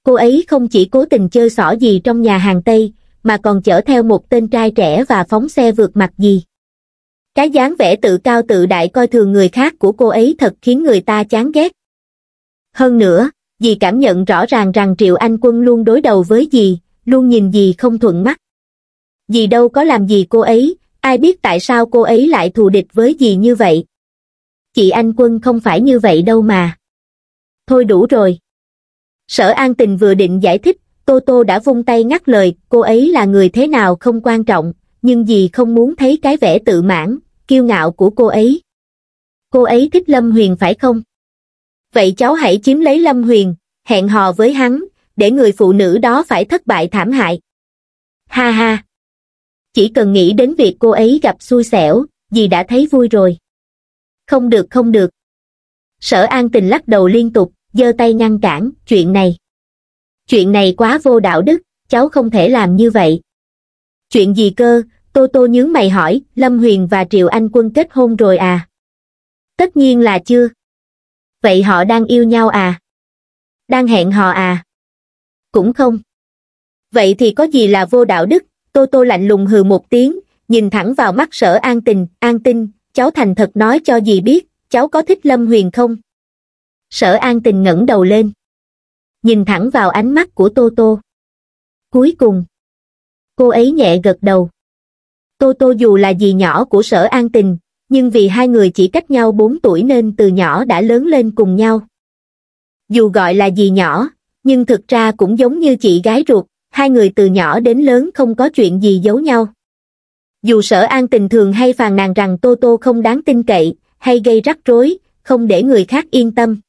Cô ấy không chỉ cố tình chơi xỏ gì trong nhà hàng Tây, mà còn chở theo một tên trai trẻ và phóng xe vượt mặt gì. Cái dáng vẻ tự cao tự đại coi thường người khác của cô ấy thật khiến người ta chán ghét. Hơn nữa, dì cảm nhận rõ ràng rằng Triệu Anh Quân luôn đối đầu với dì, luôn nhìn dì không thuận mắt. Dì đâu có làm gì cô ấy, ai biết tại sao cô ấy lại thù địch với gì như vậy chị anh quân không phải như vậy đâu mà thôi đủ rồi sở an tình vừa định giải thích tô tô đã vung tay ngắt lời cô ấy là người thế nào không quan trọng nhưng gì không muốn thấy cái vẻ tự mãn kiêu ngạo của cô ấy cô ấy thích lâm huyền phải không vậy cháu hãy chiếm lấy lâm huyền hẹn hò với hắn để người phụ nữ đó phải thất bại thảm hại ha ha chỉ cần nghĩ đến việc cô ấy gặp xui xẻo dì đã thấy vui rồi không được không được sở an tình lắc đầu liên tục giơ tay ngăn cản chuyện này chuyện này quá vô đạo đức cháu không thể làm như vậy chuyện gì cơ tô tô nhướng mày hỏi lâm huyền và triệu anh quân kết hôn rồi à tất nhiên là chưa vậy họ đang yêu nhau à đang hẹn hò à cũng không vậy thì có gì là vô đạo đức tô tô lạnh lùng hừ một tiếng nhìn thẳng vào mắt sở an tình an tinh cháu thành thật nói cho dì biết cháu có thích lâm huyền không sở an tình ngẩng đầu lên nhìn thẳng vào ánh mắt của tô tô cuối cùng cô ấy nhẹ gật đầu tô tô dù là dì nhỏ của sở an tình nhưng vì hai người chỉ cách nhau bốn tuổi nên từ nhỏ đã lớn lên cùng nhau dù gọi là dì nhỏ nhưng thực ra cũng giống như chị gái ruột hai người từ nhỏ đến lớn không có chuyện gì giấu nhau. Dù sở an tình thường hay phàn nàn rằng Tô Tô không đáng tin cậy, hay gây rắc rối, không để người khác yên tâm.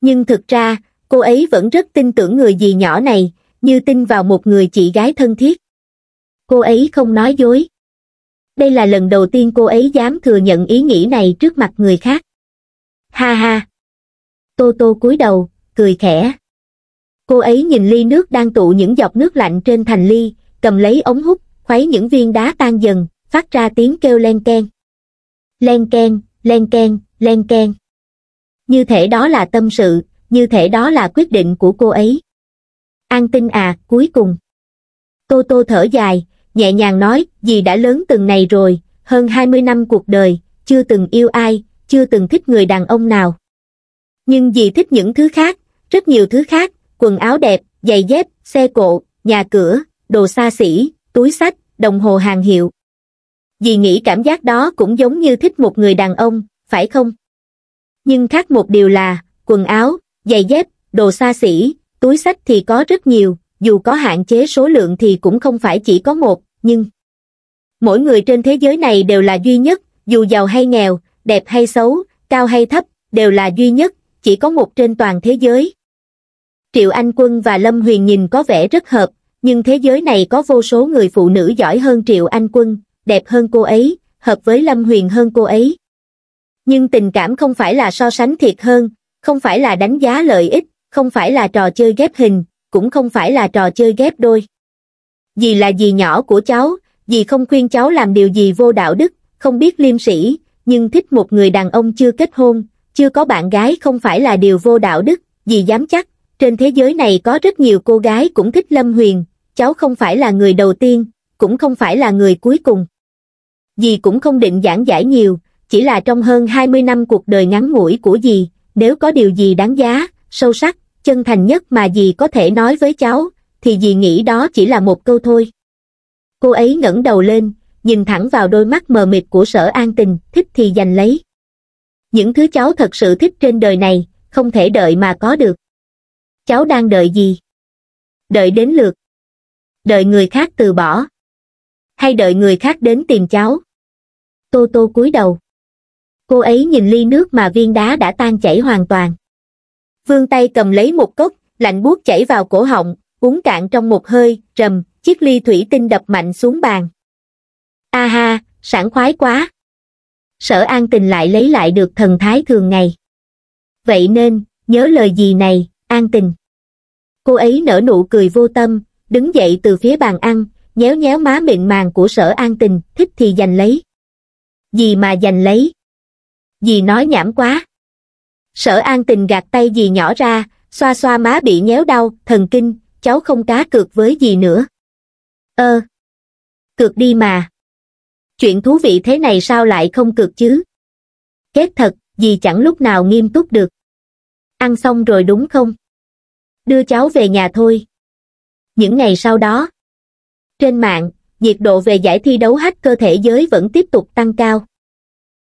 Nhưng thực ra, cô ấy vẫn rất tin tưởng người dì nhỏ này, như tin vào một người chị gái thân thiết. Cô ấy không nói dối. Đây là lần đầu tiên cô ấy dám thừa nhận ý nghĩ này trước mặt người khác. Ha ha! Tô Tô cúi đầu, cười khẽ. Cô ấy nhìn ly nước đang tụ những giọt nước lạnh trên thành ly, cầm lấy ống hút, khuấy những viên đá tan dần, phát ra tiếng kêu len ken. Len ken, len ken, len ken. Như thể đó là tâm sự, như thể đó là quyết định của cô ấy. An tinh à, cuối cùng. Tô tô thở dài, nhẹ nhàng nói, dì đã lớn từng này rồi, hơn 20 năm cuộc đời, chưa từng yêu ai, chưa từng thích người đàn ông nào. Nhưng dì thích những thứ khác, rất nhiều thứ khác, quần áo đẹp, giày dép, xe cộ, nhà cửa, đồ xa xỉ, túi sách, đồng hồ hàng hiệu. Dì nghĩ cảm giác đó cũng giống như thích một người đàn ông, phải không? Nhưng khác một điều là, quần áo, giày dép, đồ xa xỉ, túi sách thì có rất nhiều, dù có hạn chế số lượng thì cũng không phải chỉ có một, nhưng... Mỗi người trên thế giới này đều là duy nhất, dù giàu hay nghèo, đẹp hay xấu, cao hay thấp, đều là duy nhất, chỉ có một trên toàn thế giới. Triệu Anh Quân và Lâm Huyền nhìn có vẻ rất hợp, nhưng thế giới này có vô số người phụ nữ giỏi hơn Triệu Anh Quân, đẹp hơn cô ấy, hợp với Lâm Huyền hơn cô ấy. Nhưng tình cảm không phải là so sánh thiệt hơn, không phải là đánh giá lợi ích, không phải là trò chơi ghép hình, cũng không phải là trò chơi ghép đôi. Dì là dì nhỏ của cháu, dì không khuyên cháu làm điều gì vô đạo đức, không biết liêm sĩ, nhưng thích một người đàn ông chưa kết hôn, chưa có bạn gái không phải là điều vô đạo đức, dì dám chắc trên thế giới này có rất nhiều cô gái cũng thích Lâm Huyền, cháu không phải là người đầu tiên, cũng không phải là người cuối cùng. Dì cũng không định giảng giải nhiều, chỉ là trong hơn 20 năm cuộc đời ngắn ngủi của dì, nếu có điều gì đáng giá, sâu sắc, chân thành nhất mà dì có thể nói với cháu, thì dì nghĩ đó chỉ là một câu thôi. Cô ấy ngẩng đầu lên, nhìn thẳng vào đôi mắt mờ mịt của sở an tình, thích thì giành lấy. Những thứ cháu thật sự thích trên đời này, không thể đợi mà có được. Cháu đang đợi gì? Đợi đến lượt. Đợi người khác từ bỏ. Hay đợi người khác đến tìm cháu? Tô Tô cúi đầu. Cô ấy nhìn ly nước mà viên đá đã tan chảy hoàn toàn. Vương tay cầm lấy một cốc, lạnh buốt chảy vào cổ họng, uống cạn trong một hơi, trầm, chiếc ly thủy tinh đập mạnh xuống bàn. A ha, sảng khoái quá. Sở an tình lại lấy lại được thần thái thường ngày. Vậy nên, nhớ lời gì này, an tình. Cô ấy nở nụ cười vô tâm, đứng dậy từ phía bàn ăn, nhéo nhéo má miệng màng của sở an tình, thích thì giành lấy. Gì mà giành lấy? Dì nói nhảm quá. Sở an tình gạt tay dì nhỏ ra, xoa xoa má bị nhéo đau, thần kinh, cháu không cá cược với dì nữa. Ơ, cược đi mà. Chuyện thú vị thế này sao lại không cược chứ? Kết thật, dì chẳng lúc nào nghiêm túc được. Ăn xong rồi đúng không? đưa cháu về nhà thôi. Những ngày sau đó, trên mạng, nhiệt độ về giải thi đấu hack cơ thể giới vẫn tiếp tục tăng cao.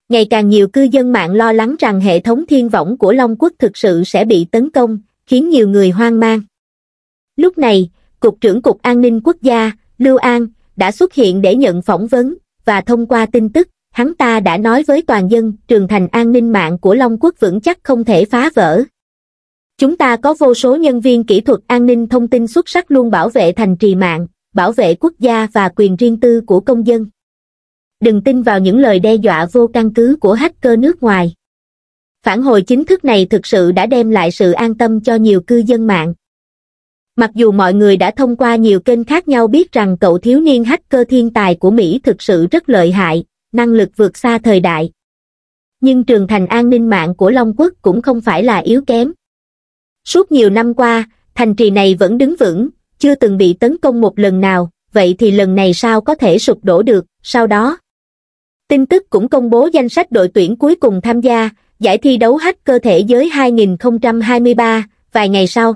Ngày càng nhiều cư dân mạng lo lắng rằng hệ thống thiên võng của Long Quốc thực sự sẽ bị tấn công, khiến nhiều người hoang mang. Lúc này, Cục trưởng Cục An ninh Quốc gia, Lưu An, đã xuất hiện để nhận phỏng vấn, và thông qua tin tức, hắn ta đã nói với toàn dân trường thành an ninh mạng của Long Quốc vững chắc không thể phá vỡ chúng ta có vô số nhân viên kỹ thuật an ninh thông tin xuất sắc luôn bảo vệ thành trì mạng bảo vệ quốc gia và quyền riêng tư của công dân đừng tin vào những lời đe dọa vô căn cứ của hacker nước ngoài phản hồi chính thức này thực sự đã đem lại sự an tâm cho nhiều cư dân mạng mặc dù mọi người đã thông qua nhiều kênh khác nhau biết rằng cậu thiếu niên hacker thiên tài của mỹ thực sự rất lợi hại năng lực vượt xa thời đại nhưng trường thành an ninh mạng của long quốc cũng không phải là yếu kém Suốt nhiều năm qua, thành trì này vẫn đứng vững, chưa từng bị tấn công một lần nào, vậy thì lần này sao có thể sụp đổ được, sau đó. Tin tức cũng công bố danh sách đội tuyển cuối cùng tham gia, giải thi đấu hack cơ thể giới 2023, vài ngày sau.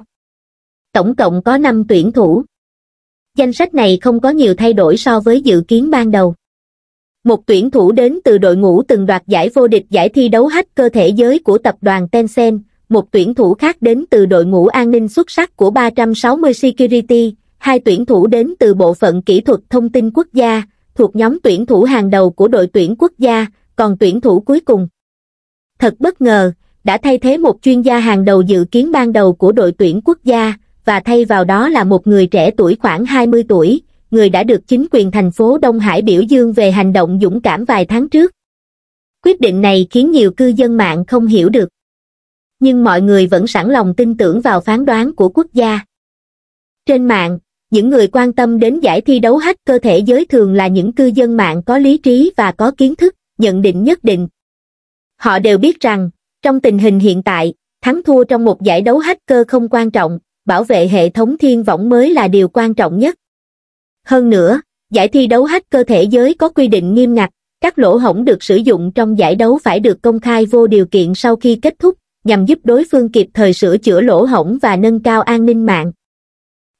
Tổng cộng có 5 tuyển thủ. Danh sách này không có nhiều thay đổi so với dự kiến ban đầu. Một tuyển thủ đến từ đội ngũ từng đoạt giải vô địch giải thi đấu hack cơ thể giới của tập đoàn Tencent, một tuyển thủ khác đến từ đội ngũ an ninh xuất sắc của 360 Security, hai tuyển thủ đến từ bộ phận kỹ thuật thông tin quốc gia, thuộc nhóm tuyển thủ hàng đầu của đội tuyển quốc gia, còn tuyển thủ cuối cùng. Thật bất ngờ, đã thay thế một chuyên gia hàng đầu dự kiến ban đầu của đội tuyển quốc gia, và thay vào đó là một người trẻ tuổi khoảng 20 tuổi, người đã được chính quyền thành phố Đông Hải biểu dương về hành động dũng cảm vài tháng trước. Quyết định này khiến nhiều cư dân mạng không hiểu được nhưng mọi người vẫn sẵn lòng tin tưởng vào phán đoán của quốc gia. Trên mạng, những người quan tâm đến giải thi đấu hack cơ thể giới thường là những cư dân mạng có lý trí và có kiến thức, nhận định nhất định. Họ đều biết rằng, trong tình hình hiện tại, thắng thua trong một giải đấu cơ không quan trọng, bảo vệ hệ thống thiên võng mới là điều quan trọng nhất. Hơn nữa, giải thi đấu cơ thể giới có quy định nghiêm ngặt, các lỗ hổng được sử dụng trong giải đấu phải được công khai vô điều kiện sau khi kết thúc, nhằm giúp đối phương kịp thời sửa chữa lỗ hổng và nâng cao an ninh mạng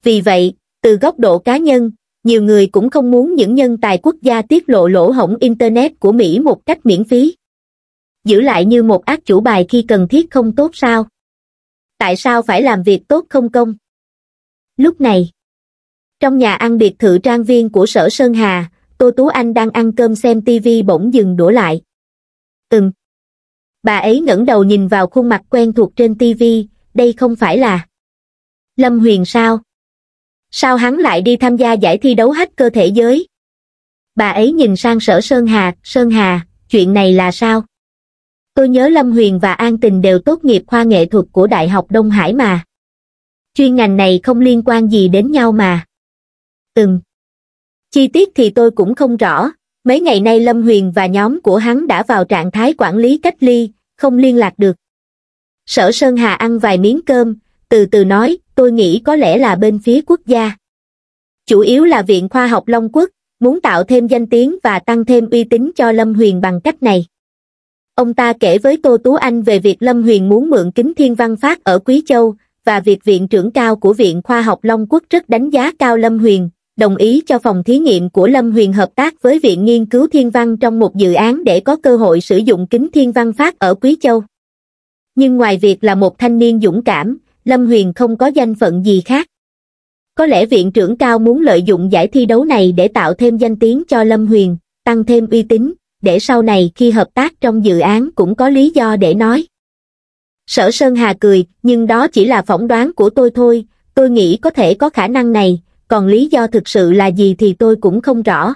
vì vậy từ góc độ cá nhân nhiều người cũng không muốn những nhân tài quốc gia tiết lộ lỗ hổng internet của mỹ một cách miễn phí giữ lại như một ác chủ bài khi cần thiết không tốt sao tại sao phải làm việc tốt không công lúc này trong nhà ăn biệt thự trang viên của sở sơn hà tô tú anh đang ăn cơm xem tivi bỗng dừng đổ lại từng bà ấy ngẩng đầu nhìn vào khuôn mặt quen thuộc trên tivi đây không phải là lâm huyền sao sao hắn lại đi tham gia giải thi đấu hết cơ thể giới bà ấy nhìn sang sở sơn hà sơn hà chuyện này là sao tôi nhớ lâm huyền và an tình đều tốt nghiệp khoa nghệ thuật của đại học đông hải mà chuyên ngành này không liên quan gì đến nhau mà ừm chi tiết thì tôi cũng không rõ mấy ngày nay lâm huyền và nhóm của hắn đã vào trạng thái quản lý cách ly không liên lạc được sở sơn hà ăn vài miếng cơm từ từ nói tôi nghĩ có lẽ là bên phía quốc gia chủ yếu là viện khoa học long quốc muốn tạo thêm danh tiếng và tăng thêm uy tín cho lâm huyền bằng cách này ông ta kể với tô tú anh về việc lâm huyền muốn mượn kính thiên văn phát ở quý châu và việc viện trưởng cao của viện khoa học long quốc rất đánh giá cao lâm huyền đồng ý cho phòng thí nghiệm của Lâm Huyền hợp tác với Viện Nghiên cứu Thiên Văn trong một dự án để có cơ hội sử dụng kính thiên văn phát ở Quý Châu. Nhưng ngoài việc là một thanh niên dũng cảm, Lâm Huyền không có danh phận gì khác. Có lẽ viện trưởng cao muốn lợi dụng giải thi đấu này để tạo thêm danh tiếng cho Lâm Huyền, tăng thêm uy tín, để sau này khi hợp tác trong dự án cũng có lý do để nói. Sở Sơn Hà cười, nhưng đó chỉ là phỏng đoán của tôi thôi, tôi nghĩ có thể có khả năng này, còn lý do thực sự là gì thì tôi cũng không rõ.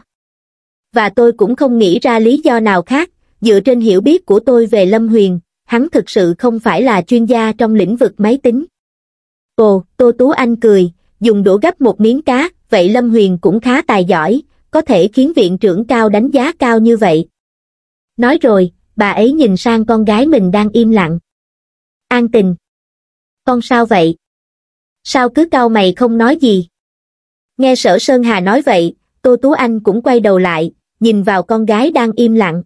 Và tôi cũng không nghĩ ra lý do nào khác, dựa trên hiểu biết của tôi về Lâm Huyền, hắn thực sự không phải là chuyên gia trong lĩnh vực máy tính. Ồ, Tô Tú Anh cười, dùng đũa gấp một miếng cá, vậy Lâm Huyền cũng khá tài giỏi, có thể khiến viện trưởng cao đánh giá cao như vậy. Nói rồi, bà ấy nhìn sang con gái mình đang im lặng. An tình. Con sao vậy? Sao cứ cao mày không nói gì? Nghe sở Sơn Hà nói vậy, Tô Tú Anh cũng quay đầu lại, nhìn vào con gái đang im lặng.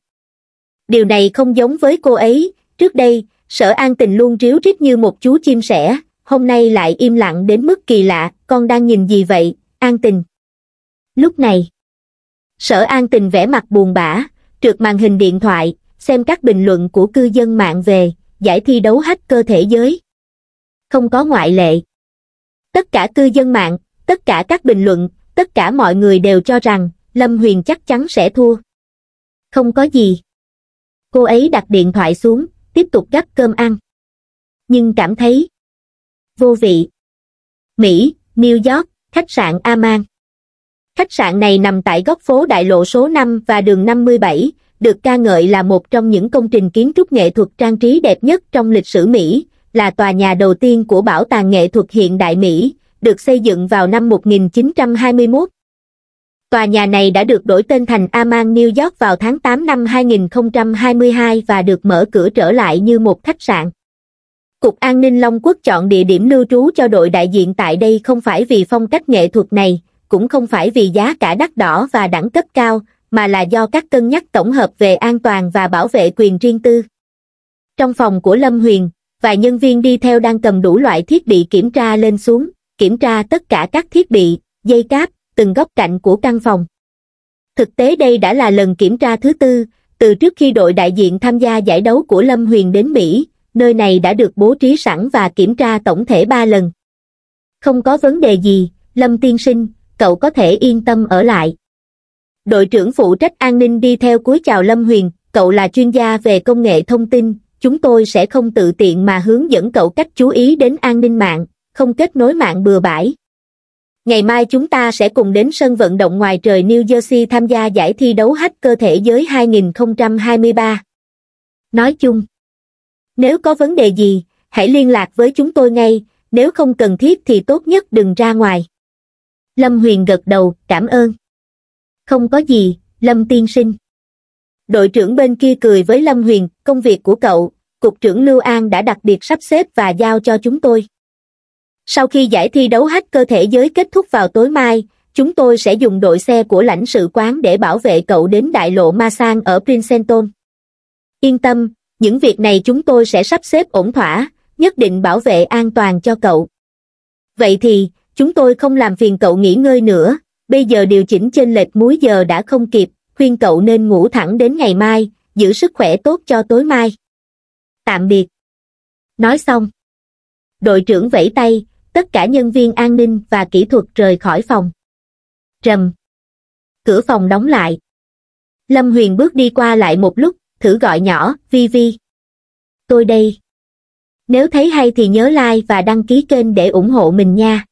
Điều này không giống với cô ấy, trước đây, sở an tình luôn ríu rít như một chú chim sẻ, hôm nay lại im lặng đến mức kỳ lạ, con đang nhìn gì vậy, an tình. Lúc này, sở an tình vẽ mặt buồn bã, trượt màn hình điện thoại, xem các bình luận của cư dân mạng về, giải thi đấu hack cơ thể giới. Không có ngoại lệ. Tất cả cư dân mạng, tất cả các bình luận, tất cả mọi người đều cho rằng Lâm Huyền chắc chắn sẽ thua. Không có gì. Cô ấy đặt điện thoại xuống, tiếp tục gắp cơm ăn. Nhưng cảm thấy vô vị. Mỹ, New York, khách sạn Aman. Khách sạn này nằm tại góc phố đại lộ số 5 và đường 57, được ca ngợi là một trong những công trình kiến trúc nghệ thuật trang trí đẹp nhất trong lịch sử Mỹ, là tòa nhà đầu tiên của Bảo tàng nghệ thuật hiện đại Mỹ, được xây dựng vào năm 1921. Tòa nhà này đã được đổi tên thành Aman New York vào tháng 8 năm 2022 và được mở cửa trở lại như một khách sạn. Cục An ninh Long Quốc chọn địa điểm lưu trú cho đội đại diện tại đây không phải vì phong cách nghệ thuật này, cũng không phải vì giá cả đắt đỏ và đẳng cấp cao, mà là do các cân nhắc tổng hợp về an toàn và bảo vệ quyền riêng tư. Trong phòng của Lâm Huyền, vài nhân viên đi theo đang cầm đủ loại thiết bị kiểm tra lên xuống, kiểm tra tất cả các thiết bị, dây cáp, từng góc cạnh của căn phòng. Thực tế đây đã là lần kiểm tra thứ tư, từ trước khi đội đại diện tham gia giải đấu của Lâm Huyền đến Mỹ, nơi này đã được bố trí sẵn và kiểm tra tổng thể 3 lần. Không có vấn đề gì, Lâm tiên sinh, cậu có thể yên tâm ở lại. Đội trưởng phụ trách an ninh đi theo cuối chào Lâm Huyền, cậu là chuyên gia về công nghệ thông tin, chúng tôi sẽ không tự tiện mà hướng dẫn cậu cách chú ý đến an ninh mạng, không kết nối mạng bừa bãi. Ngày mai chúng ta sẽ cùng đến sân vận động ngoài trời New Jersey tham gia giải thi đấu hack cơ thể giới 2023. Nói chung, nếu có vấn đề gì, hãy liên lạc với chúng tôi ngay, nếu không cần thiết thì tốt nhất đừng ra ngoài. Lâm Huyền gật đầu, cảm ơn. Không có gì, Lâm tiên sinh. Đội trưởng bên kia cười với Lâm Huyền, công việc của cậu, Cục trưởng Lưu An đã đặc biệt sắp xếp và giao cho chúng tôi sau khi giải thi đấu hack cơ thể giới kết thúc vào tối mai chúng tôi sẽ dùng đội xe của lãnh sự quán để bảo vệ cậu đến đại lộ ma sang ở princeton yên tâm những việc này chúng tôi sẽ sắp xếp ổn thỏa nhất định bảo vệ an toàn cho cậu vậy thì chúng tôi không làm phiền cậu nghỉ ngơi nữa bây giờ điều chỉnh trên lệch múi giờ đã không kịp khuyên cậu nên ngủ thẳng đến ngày mai giữ sức khỏe tốt cho tối mai tạm biệt nói xong đội trưởng vẫy tay tất cả nhân viên an ninh và kỹ thuật rời khỏi phòng. Trầm, Cửa phòng đóng lại. Lâm Huyền bước đi qua lại một lúc, thử gọi nhỏ, Vi Vi. Tôi đây. Nếu thấy hay thì nhớ like và đăng ký kênh để ủng hộ mình nha.